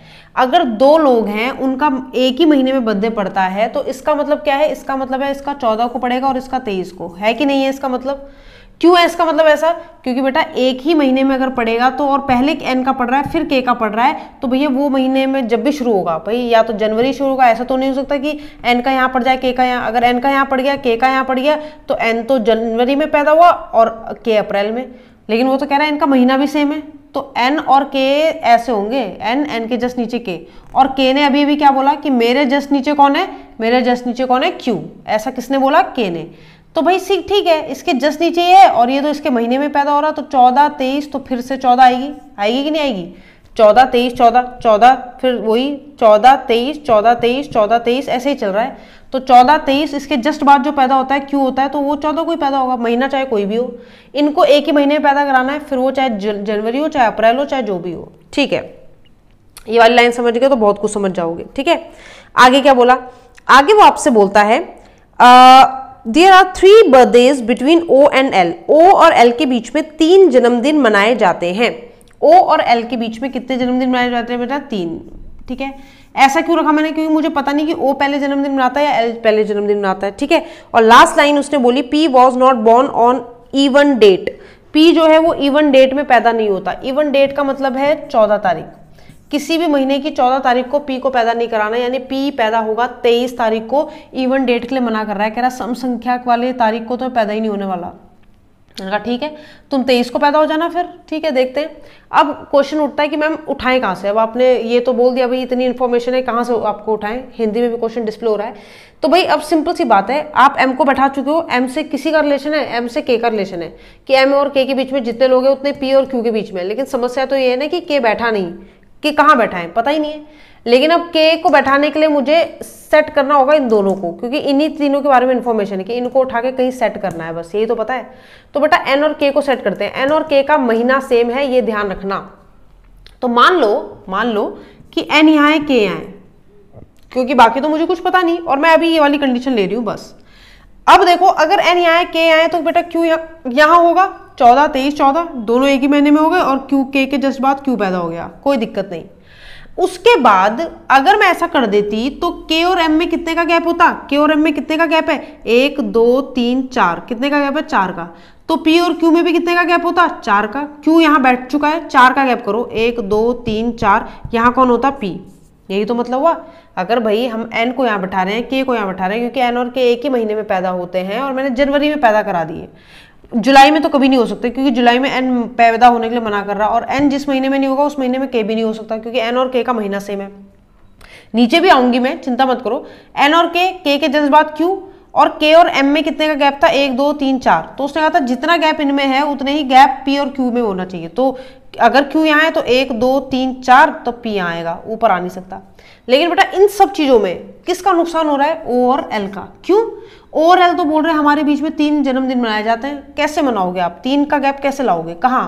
अगर दो लोग हैं उनका एक ही महीने में बर्थडे पड़ता है तो इसका मतलब क्या है इसका मतलब है इसका चौदह को पड़ेगा और इसका तेईस को है कि नहीं है इसका मतलब क्यों है इसका मतलब ऐसा क्योंकि बेटा एक ही महीने में अगर पड़ेगा तो और पहले एन का पड़ रहा है फिर के का पड़ रहा है तो भैया वो महीने में जब भी शुरू होगा भाई या तो जनवरी शुरू होगा ऐसा तो नहीं हो सकता कि एन का यहाँ पड़ जाए के का यहाँ अगर एन का यहाँ पड़ गया के का यहाँ पड़ गया तो एन तो जनवरी में पैदा हुआ और के अप्रैल में लेकिन वो तो कह रहा है एन का महीना भी सेम है तो एन और के ऐसे होंगे एन एन के जस्ट नीचे के और के ने अभी अभी क्या बोला कि मेरे जस्ट नीचे कौन है मेरे जस्ट नीचे कौन है क्यू ऐसा किसने बोला के ने तो भाई सिख ठीक है इसके जस्ट नीचे ये है और ये तो इसके महीने में पैदा हो रहा तो चौदह तेईस तो फिर से चौदह आएगी आएगी कि नहीं आएगी चौदह तेईस चौदह चौदह फिर वही चौदह तेईस चौदह तेईस चौदह तेईस ऐसे ही चल रहा है तो चौदह तेईस इसके जस्ट बाद जो पैदा होता है क्यों होता है तो वो चौदह को ही पैदा होगा महीना चाहे कोई भी हो इनको एक ही महीने में पैदा कराना है फिर वो चाहे जनवरी हो चाहे अप्रैल हो चाहे जो भी हो ठीक है ये वाली लाइन समझ गए तो बहुत कुछ समझ जाओगे ठीक है आगे क्या बोला आगे वो आपसे बोलता है ah, there are three birthdays between O and L O और एल के बीच में तीन जन्मदिन मनाए जाते हैं ओ और एल के बीच में कितने जन्मदिन मनाए जाते हैं बेटा तीन ठीक है ऐसा क्यों रखा मैंने क्योंकि मुझे पता नहीं कि ओ पहले जन्मदिन मनाता है या एल पहले जन्मदिन मनाता है ठीक है और लास्ट लाइन उसने बोली P was not born on even date P जो है वो इवन डेट में पैदा नहीं होता इवन डेट का मतलब है चौदह तारीख किसी भी महीने की चौदह तारीख को पी को पैदा नहीं कराना यानी पी पैदा होगा तेईस तारीख को इवन डेट के लिए मना कर रहा है कह रहा सम संख्याक वाले तारीख को तो पैदा ही नहीं होने वाला मैंने कहा ठीक है तुम तेईस को पैदा हो जाना फिर ठीक है देखते हैं अब क्वेश्चन उठता है कि मैम उठाएं कहाँ से अब आपने ये तो बोल दिया भाई इतनी इन्फॉर्मेशन है कहाँ से आपको उठाएं हिंदी में भी क्वेश्चन डिस्प्ले हो रहा है तो भाई अब सिंपल सी बात है आप एम को बैठा चुके हो एम से किसी का रिलेशन है एम से के का रिलेशन है कि एम और के के बीच में जितने लोग हैं उतने पी और क्यू के बीच में लेकिन समस्या तो ये है ना कि के बैठा नहीं कि कहाँ बैठाएं पता ही नहीं है लेकिन अब के को बैठाने के लिए मुझे सेट करना होगा इन दोनों को क्योंकि इन्हीं तीनों के बारे में इन्फॉर्मेशन है कि इनको उठा के कहीं सेट करना है बस यही तो पता है तो बेटा एन और के को सेट करते हैं एन और के का महीना सेम है ये ध्यान रखना तो मान लो मान लो कि एन यहाँ है के यहाँ है क्योंकि बाकी तो मुझे कुछ पता नहीं और मैं अभी ये वाली कंडीशन ले रही हूँ बस अब देखो अगर एन यहाँ है के यहाँ है तो बेटा क्यों यहाँ होगा चौदह तेईस चौदह दोनों एक ही महीने में हो गए और क्यू के के जस्ट बाद क्यू पैदा हो गया कोई दिक्कत नहीं उसके बाद अगर मैं ऐसा कर देती तो के और एम में कितने का गैप होता के और एम में कितने का गैप है एक दो तीन चार कितने का गैप है चार का तो पी और क्यू में भी कितने का गैप होता चार का क्यू यहाँ बैठ चुका है चार का गैप करो एक दो तीन चार यहाँ कौन होता पी यही तो मतलब हुआ अगर भाई हम एन को यहाँ बैठा रहे हैं के को यहाँ बैठा रहे हैं क्योंकि एन और के एक ही महीने में पैदा होते हैं और मैंने जनवरी में पैदा करा दिए जुलाई में तो कभी नहीं हो सकता क्योंकि जुलाई में एन पैदा होने के लिए मना कर रहा और एन जिस महीने में नहीं होगा उस महीने में के भी नहीं हो सकता क्योंकि एन और के का महीना सेम है नीचे भी आऊंगी मैं चिंता मत करो एन और के के के जज्बात क्यों और के और एम में कितने का गैप था एक दो तीन चार तो उसने कहा था जितना गैप इनमें है उतने ही गैप पी और क्यू में होना चाहिए तो अगर क्यू यहाँ है तो एक दो तीन चार तो पी आएगा ऊपर आ नहीं सकता लेकिन बेटा इन सब चीज़ों में किसका नुकसान हो रहा है ओ और एल का क्यों ओवरऑल तो बोल रहे हैं हमारे बीच में तीन जन्मदिन मनाए जाते हैं कैसे मनाओगे आप तीन का गैप कैसे लाओगे कहाँ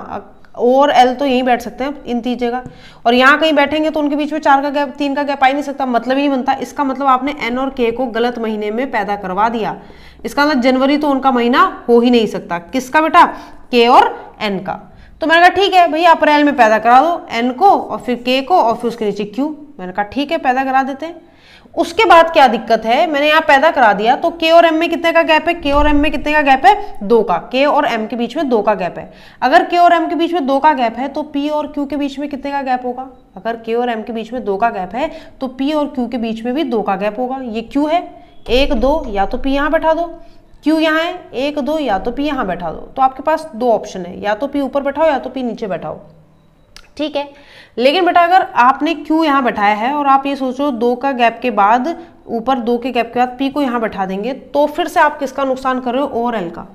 और एल तो यहीं बैठ सकते हैं इन तीन जगह और यहाँ कहीं बैठेंगे तो उनके बीच में चार का गैप तीन का गैप आ ही नहीं सकता मतलब ही बनता इसका मतलब आपने एन और के को गलत महीने में पैदा करवा दिया इसका मतलब जनवरी तो उनका महीना हो ही नहीं सकता किसका बेटा के और एन का तो मैंने कहा ठीक है भैया अप्रैल में पैदा करा दो एन को और फिर के को और फिर उसके नीचे क्यू मैंने कहा ठीक है पैदा करा देते हैं उसके बाद क्या दिक्कत है मैंने यहाँ पैदा करा दिया तो के और एम में कितने का गैप है के और एम में कितने का गैप है दो का के और एम के बीच में दो का गैप है अगर के और एम के बीच में दो का गैप है तो पी और क्यू के बीच में कितने का गैप होगा अगर के और एम के बीच में दो का गैप है तो पी और क्यू के बीच में भी दो का गैप होगा ये क्यू है एक दो या तो पी यहाँ बैठा दो क्यू यहाँ है एक दो या तो पी यहाँ बैठा दो तो आपके पास दो ऑप्शन है या तो पी ऊपर बैठाओ या तो पी नीचे बैठाओ ठीक है लेकिन बेटा अगर आपने क्यू यहाँ बैठाया है और आप ये सोचो दो का गैप के बाद ऊपर दो के गैप के बाद पी को यहाँ बैठा देंगे तो फिर से आप किसका नुकसान कर रहे हो ओवर एल का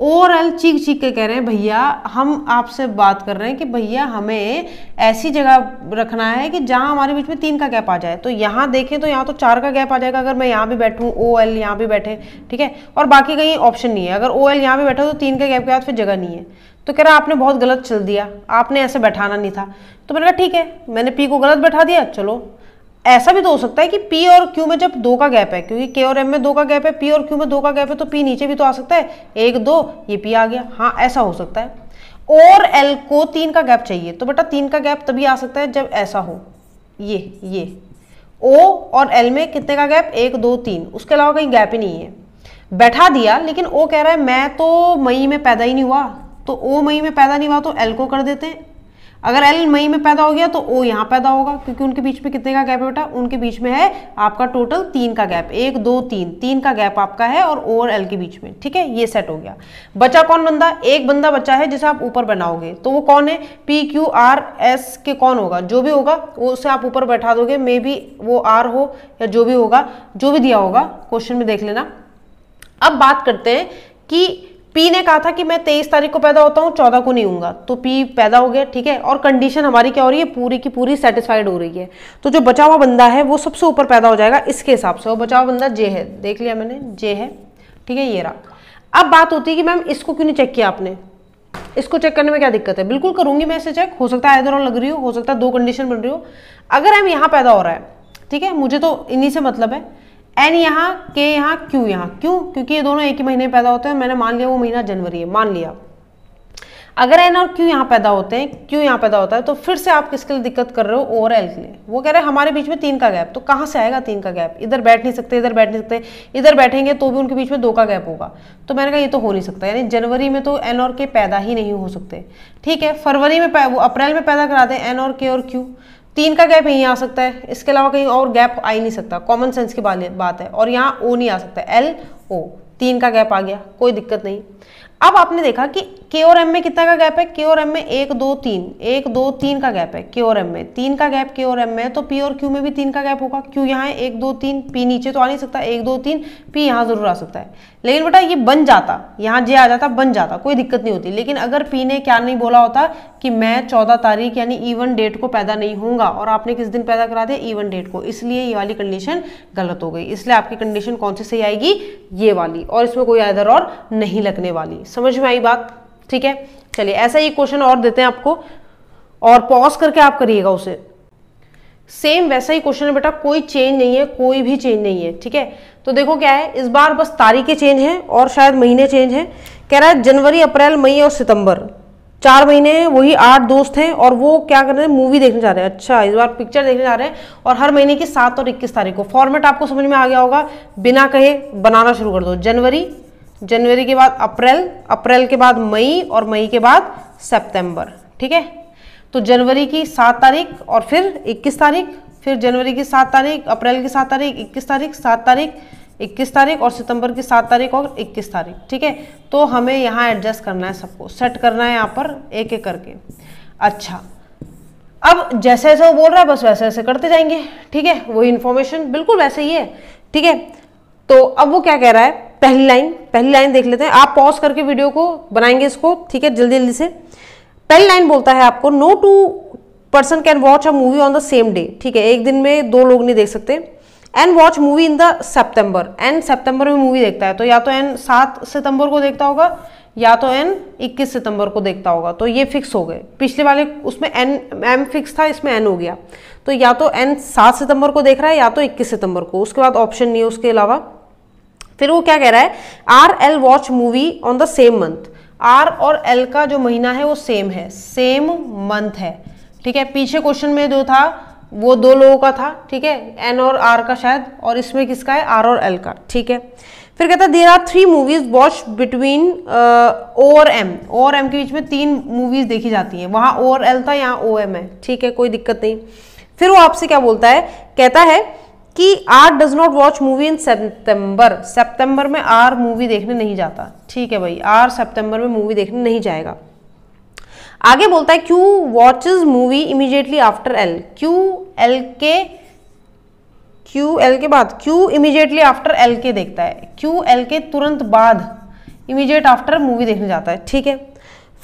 ओवरऑल चीख चीख के कह रहे हैं भैया हम आपसे बात कर रहे हैं कि भैया हमें ऐसी जगह रखना है कि जहाँ हमारे बीच में तीन का गैप आ जाए तो यहाँ देखें तो यहाँ तो चार का गैप आ जाएगा अगर मैं यहाँ भी बैठूँ ओ एल यहाँ भी बैठे ठीक है और बाकी कहीं ऑप्शन नहीं है अगर ओ एल यहाँ भी बैठे तो तीन का गैप के बाद फिर जगह नहीं है तो कह रहा आपने बहुत गलत चल दिया आपने ऐसे बैठाना नहीं था तो मैंने कहा ठीक है मैंने पी को गलत बैठा दिया चलो ऐसा भी तो हो सकता है कि पी और क्यू में जब दो का गैप है क्योंकि के और एम में दो का गैप है पी और क्यू में दो का गैप है तो पी नीचे भी तो आ सकता है एक दो ये पी आ गया हाँ ऐसा हो सकता है और एल को तीन का गैप चाहिए तो बेटा तीन का गैप तभी आ सकता है जब ऐसा हो ये ये ओ और एल में कितने का गैप एक दो तीन उसके अलावा कहीं गैप ही नहीं है बैठा दिया लेकिन ओ कह रहा है मैं तो मई में पैदा ही नहीं हुआ तो ओ मई में पैदा नहीं हुआ तो एल को कर देते हैं अगर एल मई में पैदा हो गया तो ओ यहाँ पैदा होगा क्योंकि उनके बीच में कितने का गैप है बेटा उनके बीच में है आपका टोटल तीन का गैप एक दो तीन तीन का गैप आपका है और ओ और एल के बीच में ठीक है ये सेट हो गया बचा कौन बंदा एक बंदा बचा है जिसे आप ऊपर बनाओगे तो वो कौन है पी क्यू आर एस के कौन होगा जो भी होगा वो उसे आप ऊपर बैठा दोगे मे बी वो आर हो या जो भी होगा जो भी दिया होगा क्वेश्चन में देख लेना अब बात करते हैं कि पी ने कहा था कि मैं तेईस तारीख को पैदा होता हूँ चौदह को नहीं हूँ तो पी पैदा हो गया ठीक है और कंडीशन हमारी क्या हो रही है पूरी की पूरी सेटिस्फाइड हो रही है तो जो बचा हुआ बंदा है वो सबसे ऊपर पैदा हो जाएगा इसके हिसाब से और बचा हुआ बंदा जे है देख लिया मैंने जे है ठीक है ये रहा अब बात होती है कि मैम इसको क्यों नहीं चेक किया आपने इसको चेक करने में क्या दिक्कत है बिल्कुल करूंगी मैं इसे चेक हो सकता है इधर और लग रही हो हो सकता है दो कंडीशन बन रही हो अगर हम यहाँ पैदा हो रहा है ठीक है मुझे तो इन्हीं से मतलब है एन यहाँ के यहाँ क्यू यहाँ क्यों क्योंकि ये दोनों एक ही महीने में पैदा होते हैं मैंने मान लिया वो महीना जनवरी है मान लिया अगर एन और क्यू यहाँ पैदा होते हैं क्यू यहाँ पैदा होता है तो फिर से आप किसके लिए दिक्कत कर रहे हो ओवर एल के लिए वो कह रहे हैं हमारे बीच में तीन का गैप तो कहाँ से आएगा तीन का गैप इधर बैठ नहीं सकते इधर बैठ नहीं सकते इधर बैठेंगे तो भी उनके बीच में दो का गैप होगा तो मैंने कहा ये तो हो नहीं सकता यानी जनवरी में तो एन और के पैदा ही नहीं हो सकते ठीक है फरवरी में वो अप्रैल में पैदा करा दें एन और के और क्यू तीन का गैप यहीं आ सकता है इसके अलावा कहीं और गैप आ ही नहीं सकता कॉमन सेंस की बात है और यहाँ ओ नहीं आ सकता एल ओ तीन का गैप आ गया कोई दिक्कत नहीं अब आपने देखा कि के और एम में कितना का गैप है के और एम में एक दो तीन एक दो तीन का गैप है के और एम में तीन का गैप के और एम में है तो पी और क्यू में भी तीन का गैप होगा क्यू यहाँ है एक दो तीन पी नीचे तो आ नहीं सकता एक दो तीन पी यहाँ जरूर आ सकता है लेकिन बेटा ये बन जाता यहाँ जे आ जाता बन जाता कोई दिक्कत नहीं होती लेकिन अगर पी ने क्या नहीं बोला होता कि मैं चौदह तारीख यानी इवन डेट को पैदा नहीं होऊंगा और आपने किस दिन पैदा करा दिया इवन डेट को इसलिए ये वाली कंडीशन गलत हो गई इसलिए आपकी कंडीशन कौन सी सही आएगी ये वाली और इसमें कोई आदर और नहीं लगने वाली समझ में आई बात ठीक है चलिए ऐसा ही क्वेश्चन और देते हैं आपको और पॉज करके आप करिएगा उसे सेम वैसा ही क्वेश्चन है बेटा कोई चेंज नहीं है कोई भी चेंज नहीं है ठीक है तो देखो क्या है इस बार बस तारीखें चेंज हैं और शायद महीने चेंज हैं कह रहा है जनवरी अप्रैल मई और सितंबर चार महीने हैं वही आठ दोस्त हैं और वो क्या कर रहे हैं मूवी देखने जा रहे हैं अच्छा इस बार पिक्चर देखने जा रहे हैं और हर महीने की सात और इक्कीस तारीख को फॉर्मेट आपको समझ में आ गया होगा बिना कहे बनाना शुरू कर दो जनवरी जनवरी के बाद अप्रैल अप्रैल के बाद मई और मई के बाद सितंबर ठीक है तो जनवरी की सात तारीख और फिर इक्कीस तारीख फिर जनवरी की सात तारीख अप्रैल की सात तारीख इक्कीस तारीख सात तारीख इक्कीस तारीख और सितंबर की सात तारीख और इक्कीस तारीख ठीक है तो हमें यहाँ एडजस्ट करना है सबको सेट करना है यहाँ पर एक एक करके अच्छा अब जैसे जैसे वो बोल रहा है बस वैसे वैसे करते जाएंगे ठीक है वही इन्फॉर्मेशन बिल्कुल वैसे ही है ठीक है तो अब वो क्या कह रहा है पहली लाइन पहली लाइन देख लेते हैं आप पॉज करके वीडियो को बनाएंगे इसको ठीक है जल्दी जल्दी से पहली लाइन बोलता है आपको no two person can watch a movie on the same day ठीक है एक दिन में दो लोग नहीं देख सकते and watch movie in the September and September में मूवी देखता है तो या तो एन सात सितंबर को देखता होगा या तो एन इक्कीस सितंबर को देखता होगा तो ये फिक्स हो गए पिछले वाले उसमें एन एम फिक्स था इसमें एन हो गया तो या तो एन सात सितंबर को देख रहा है या तो इक्कीस सितंबर को उसके बाद ऑप्शन नहीं है उसके अलावा फिर वो क्या कह रहा है R L watch movie on the same month R और एल का जो महीना है वो सेम है सेम मंथ है ठीक है पीछे क्वेश्चन में जो था वो दो लोगों का था ठीक है एन और आर का शायद और इसमें किसका है आर और एल का ठीक है फिर कहता है there are three movies watch between O और एम ओ और एम के बीच में तीन मूवीज देखी जाती हैं वहाँ ओ और एल था यहाँ ओ एम है ठीक है कोई दिक्कत नहीं फिर वो आपसे क्या बोलता है कहता है कि R does not watch movie in September सितंबर में आर मूवी देखने नहीं जाता ठीक है भाई आर सितंबर में मूवी देखने नहीं जाएगा आगे बोलता है Q watches movie immediately after L Q L के क्यू एल के बाद क्यू इमीजिएटली आफ्टर एल के देखता है क्यू एल के तुरंत बाद इमीजिएट आफ्टर मूवी देखने जाता है ठीक है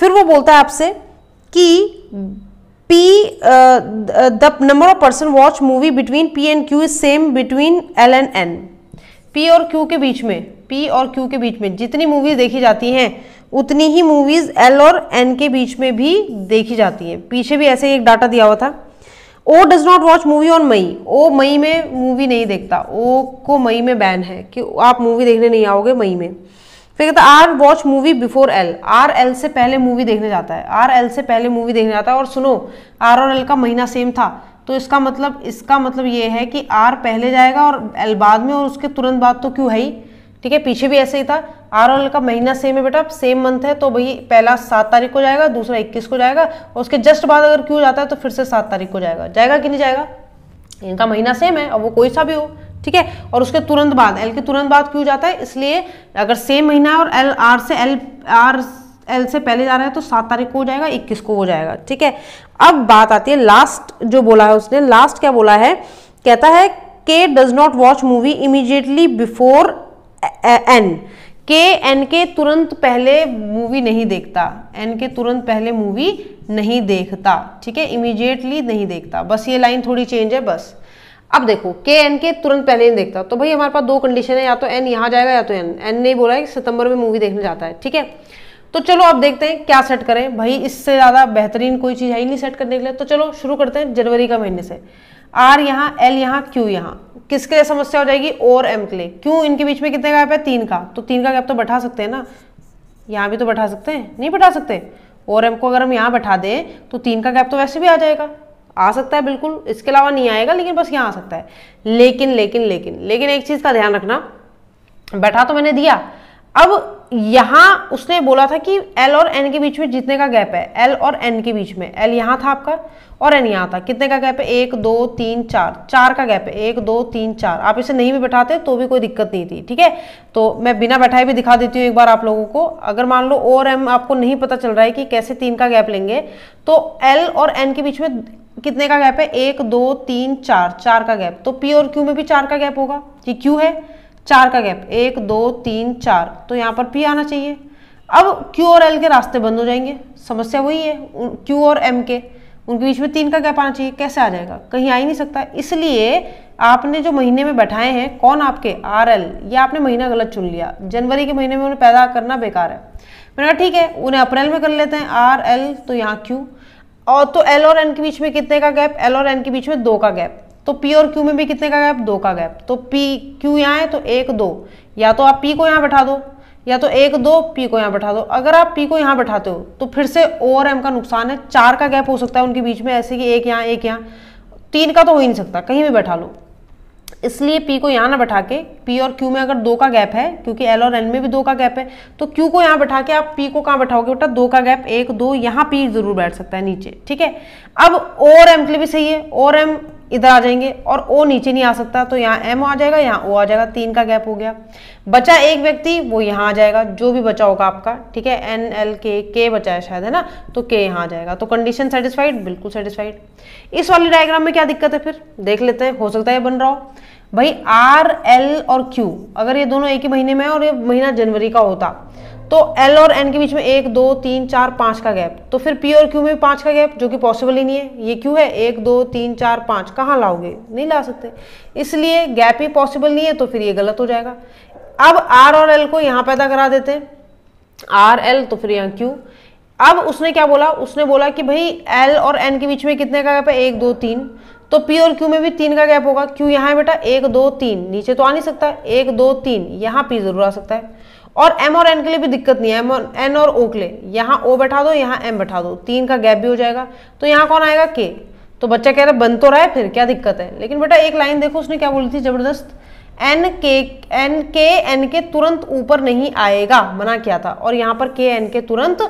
फिर वो बोलता है आपसे कि P uh, uh, the number of person watch movie between P and Q is same between L and N P और Q के बीच में P और Q के बीच में जितनी मूवीज देखी जाती हैं उतनी ही मूवीज L और N के बीच में भी देखी जाती हैं पीछे भी ऐसे ही एक डाटा दिया हुआ था O does not watch movie on May O May में मूवी नहीं देखता ओ को मई में बैन है कि आप मूवी देखने नहीं आओगे मई में फिर कहता है R watch movie before L R L से पहले मूवी देखने जाता है आर एल से पहले मूवी देखने जाता है और सुनो आर और एल का महीना सेम था तो इसका मतलब इसका मतलब ये है कि आर पहले जाएगा और एल बाद में और उसके तुरंत बाद तो क्यों है ही ठीक है पीछे भी ऐसे ही था आर और एल का महीना सेम है बेटा सेम मंथ है तो भाई पहला सात तारीख को जाएगा दूसरा इक्कीस को जाएगा और उसके जस्ट बाद अगर क्यों जाता है तो फिर से सात तारीख को जाएगा जाएगा कि नहीं जाएगा इनका महीना सेम है और वो कोई सा भी हो ठीक है और उसके तुरंत बाद एल के तुरंत बाद क्यों जाता है इसलिए अगर सेम महीना है और एल आर से एल आर एल से पहले जा रहा है तो सात तारीख को हो जाएगा इक्कीस को हो जाएगा ठीक है अब बात आती है लास्ट जो बोला है उसने लास्ट क्या बोला है कहता है K does not watch movie immediately before N K N K तुरंत पहले मूवी नहीं देखता एन के तुरंत पहले मूवी नहीं देखता ठीक है इमीडिएटली नहीं देखता बस ये लाइन थोड़ी चेंज है बस अब देखो के एन के तुरंत पहले नहीं देखता तो भाई हमारे पास दो कंडीशन है या तो एन यहाँ जाएगा या तो एन एन ने बोला है कि सितंबर में मूवी देखने जाता है ठीक है तो चलो अब देखते हैं क्या सेट करें भाई इससे ज़्यादा बेहतरीन कोई चीज़ है ही नहीं सेट करने के लिए तो चलो शुरू करते हैं जनवरी का महीने से आर यहाँ एल यहाँ क्यू यहाँ किसके लिए समस्या हो जाएगी और एम के लिए क्यों इनके बीच में कितने गैप है तीन का तो तीन का गैप तो बैठा सकते हैं ना यहाँ भी तो बैठा सकते हैं नहीं बैठा सकते और एम को अगर हम यहाँ बैठा दें तो तीन का गैप तो वैसे भी आ जाएगा आ सकता है बिल्कुल इसके अलावा नहीं आएगा लेकिन बस यहाँ आ सकता है लेकिन लेकिन लेकिन लेकिन एक चीज़ का ध्यान रखना बैठा तो मैंने दिया अब यहां उसने बोला था कि एल और एन के बीच में जितने का गैप है एल और एन के बीच में एल यहां था आपका और एन यहां था कितने का गैप है एक दो तीन चार चार का गैप है एक दो तीन चार आप इसे नहीं भी बैठाते तो भी कोई दिक्कत नहीं थी ठीक है तो मैं बिना बैठाए भी दिखा देती हूँ एक बार आप लोगों को अगर मान लो और एम आपको नहीं पता चल रहा है कि कैसे तीन का गैप लेंगे तो एल और एन के बीच में कितने का गैप है एक दो तीन चार चार का गैप तो पी और क्यू में भी चार का गैप होगा कि क्यू है चार का गैप एक दो तीन चार तो यहाँ पर पी आना चाहिए अब क्यू और एल के रास्ते बंद हो जाएंगे समस्या वही है क्यू और एम के उनके बीच में तीन का गैप आना चाहिए कैसे आ जाएगा कहीं आ ही नहीं सकता इसलिए आपने जो महीने में बैठाए हैं कौन आपके आर एल या आपने महीना गलत चुन लिया जनवरी के महीने में उन्हें पैदा करना बेकार है मैंने कहा ठीक है उन्हें अप्रैल में कर लेते हैं आर एल तो यहाँ क्यू और तो एल और एन के बीच में कितने का गैप एल और एन के बीच में दो का गैप तो पी और क्यू में भी कितने का गैप दो का गैप तो पी क्यू यहाँ है तो एक दो या तो आप पी को यहाँ बैठा दो या तो एक दो पी को यहाँ बैठा दो अगर आप पी को यहाँ बैठाते हो तो फिर से O और एम का नुकसान है चार का गैप हो सकता है उनके बीच में ऐसे कि एक यहाँ एक यहाँ तीन का तो हो ही नहीं सकता कहीं भी बैठा लो इसलिए पी को यहाँ ना बैठा के पी और क्यू में अगर दो का गैप है क्योंकि एल और एन में भी दो का गैप है तो क्यू को यहाँ बैठा के आप पी को कहाँ बैठाओगे बेटा दो का गैप एक दो यहाँ पी जरूर बैठ सकता है नीचे ठीक है अब ओ और एम के लिए भी सही है और एम इधर आ जाएंगे और ओ नीचे नहीं आ सकता तो यहाँ एम आ जाएगा यहाँ ओ आ जाएगा तीन का गैप हो गया बचा एक व्यक्ति वो यहाँ आ जाएगा जो भी बचा होगा आपका ठीक है एन एल के के बचा है शायद है ना तो के यहाँ आ जाएगा तो कंडीशन सेटिस्फाइड बिल्कुल सेटिस्फाइड इस वाले डायग्राम में क्या दिक्कत है फिर देख लेते हैं हो सकता है बन रहा हो भाई आर एल और क्यू अगर ये दोनों एक ही महीने में और ये महीना जनवरी का होता तो एल और एन के बीच में एक दो तीन चार पाँच का गैप तो फिर पी और क्यू में पाँच का गैप जो कि पॉसिबल ही नहीं है ये क्यों है एक दो तीन चार पाँच कहाँ लाओगे नहीं ला सकते इसलिए गैप ही पॉसिबल नहीं है तो फिर ये गलत हो जाएगा अब आर और एल को यहाँ पैदा करा देते हैं आर एल तो फिर यहाँ क्यू अब उसने क्या बोला उसने बोला कि भाई एल और एन के बीच में कितने का गैप है एक दो तीन तो पी और क्यू में भी तीन का गैप होगा क्यू यहाँ है बेटा एक दो तीन नीचे तो आ नहीं सकता एक दो तीन यहाँ पी जरूर आ सकता है और एम और एन के लिए भी दिक्कत नहीं है एम और एन और ओ के लिए यहाँ ओ बैठा दो यहाँ एम बैठा दो तीन का गैप भी हो जाएगा तो यहाँ कौन आएगा के तो बच्चा कह रहा है बन तो रहा है फिर क्या दिक्कत है लेकिन बेटा एक लाइन देखो उसने क्या बोली थी जबरदस्त N K N K N K तुरंत ऊपर नहीं आएगा मना किया था और यहाँ पर के एन के तुरंत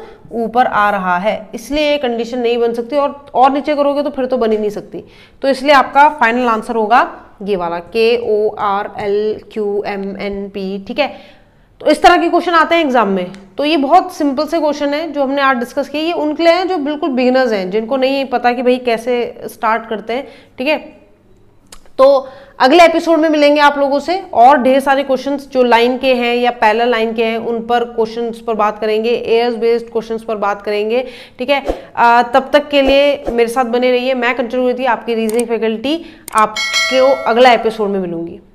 ऊपर आ रहा है इसलिए ये कंडीशन नहीं बन सकती और और नीचे करोगे तो फिर तो बन ही नहीं सकती तो इसलिए आपका फाइनल आंसर होगा ये वाला K O R L Q M N P ठीक है तो इस तरह के क्वेश्चन आते हैं एग्जाम में तो ये बहुत सिंपल से क्वेश्चन है जो हमने आज डिस्कस किए ये उनके लिए हैं जो बिल्कुल बिगनर्स हैं जिनको नहीं पता कि भाई कैसे स्टार्ट करते हैं ठीक है तो अगले एपिसोड में मिलेंगे आप लोगों से और ढेर सारे क्वेश्चंस जो लाइन के हैं या पैरल लाइन के हैं उन पर क्वेश्चंस पर बात करेंगे एयर्स बेस्ड क्वेश्चंस पर बात करेंगे ठीक है आ, तब तक के लिए मेरे साथ बने रहिए मैं कंटिन्यू थी आपकी रीजनिंग फैकल्टी आपको अगला एपिसोड में मिलूंगी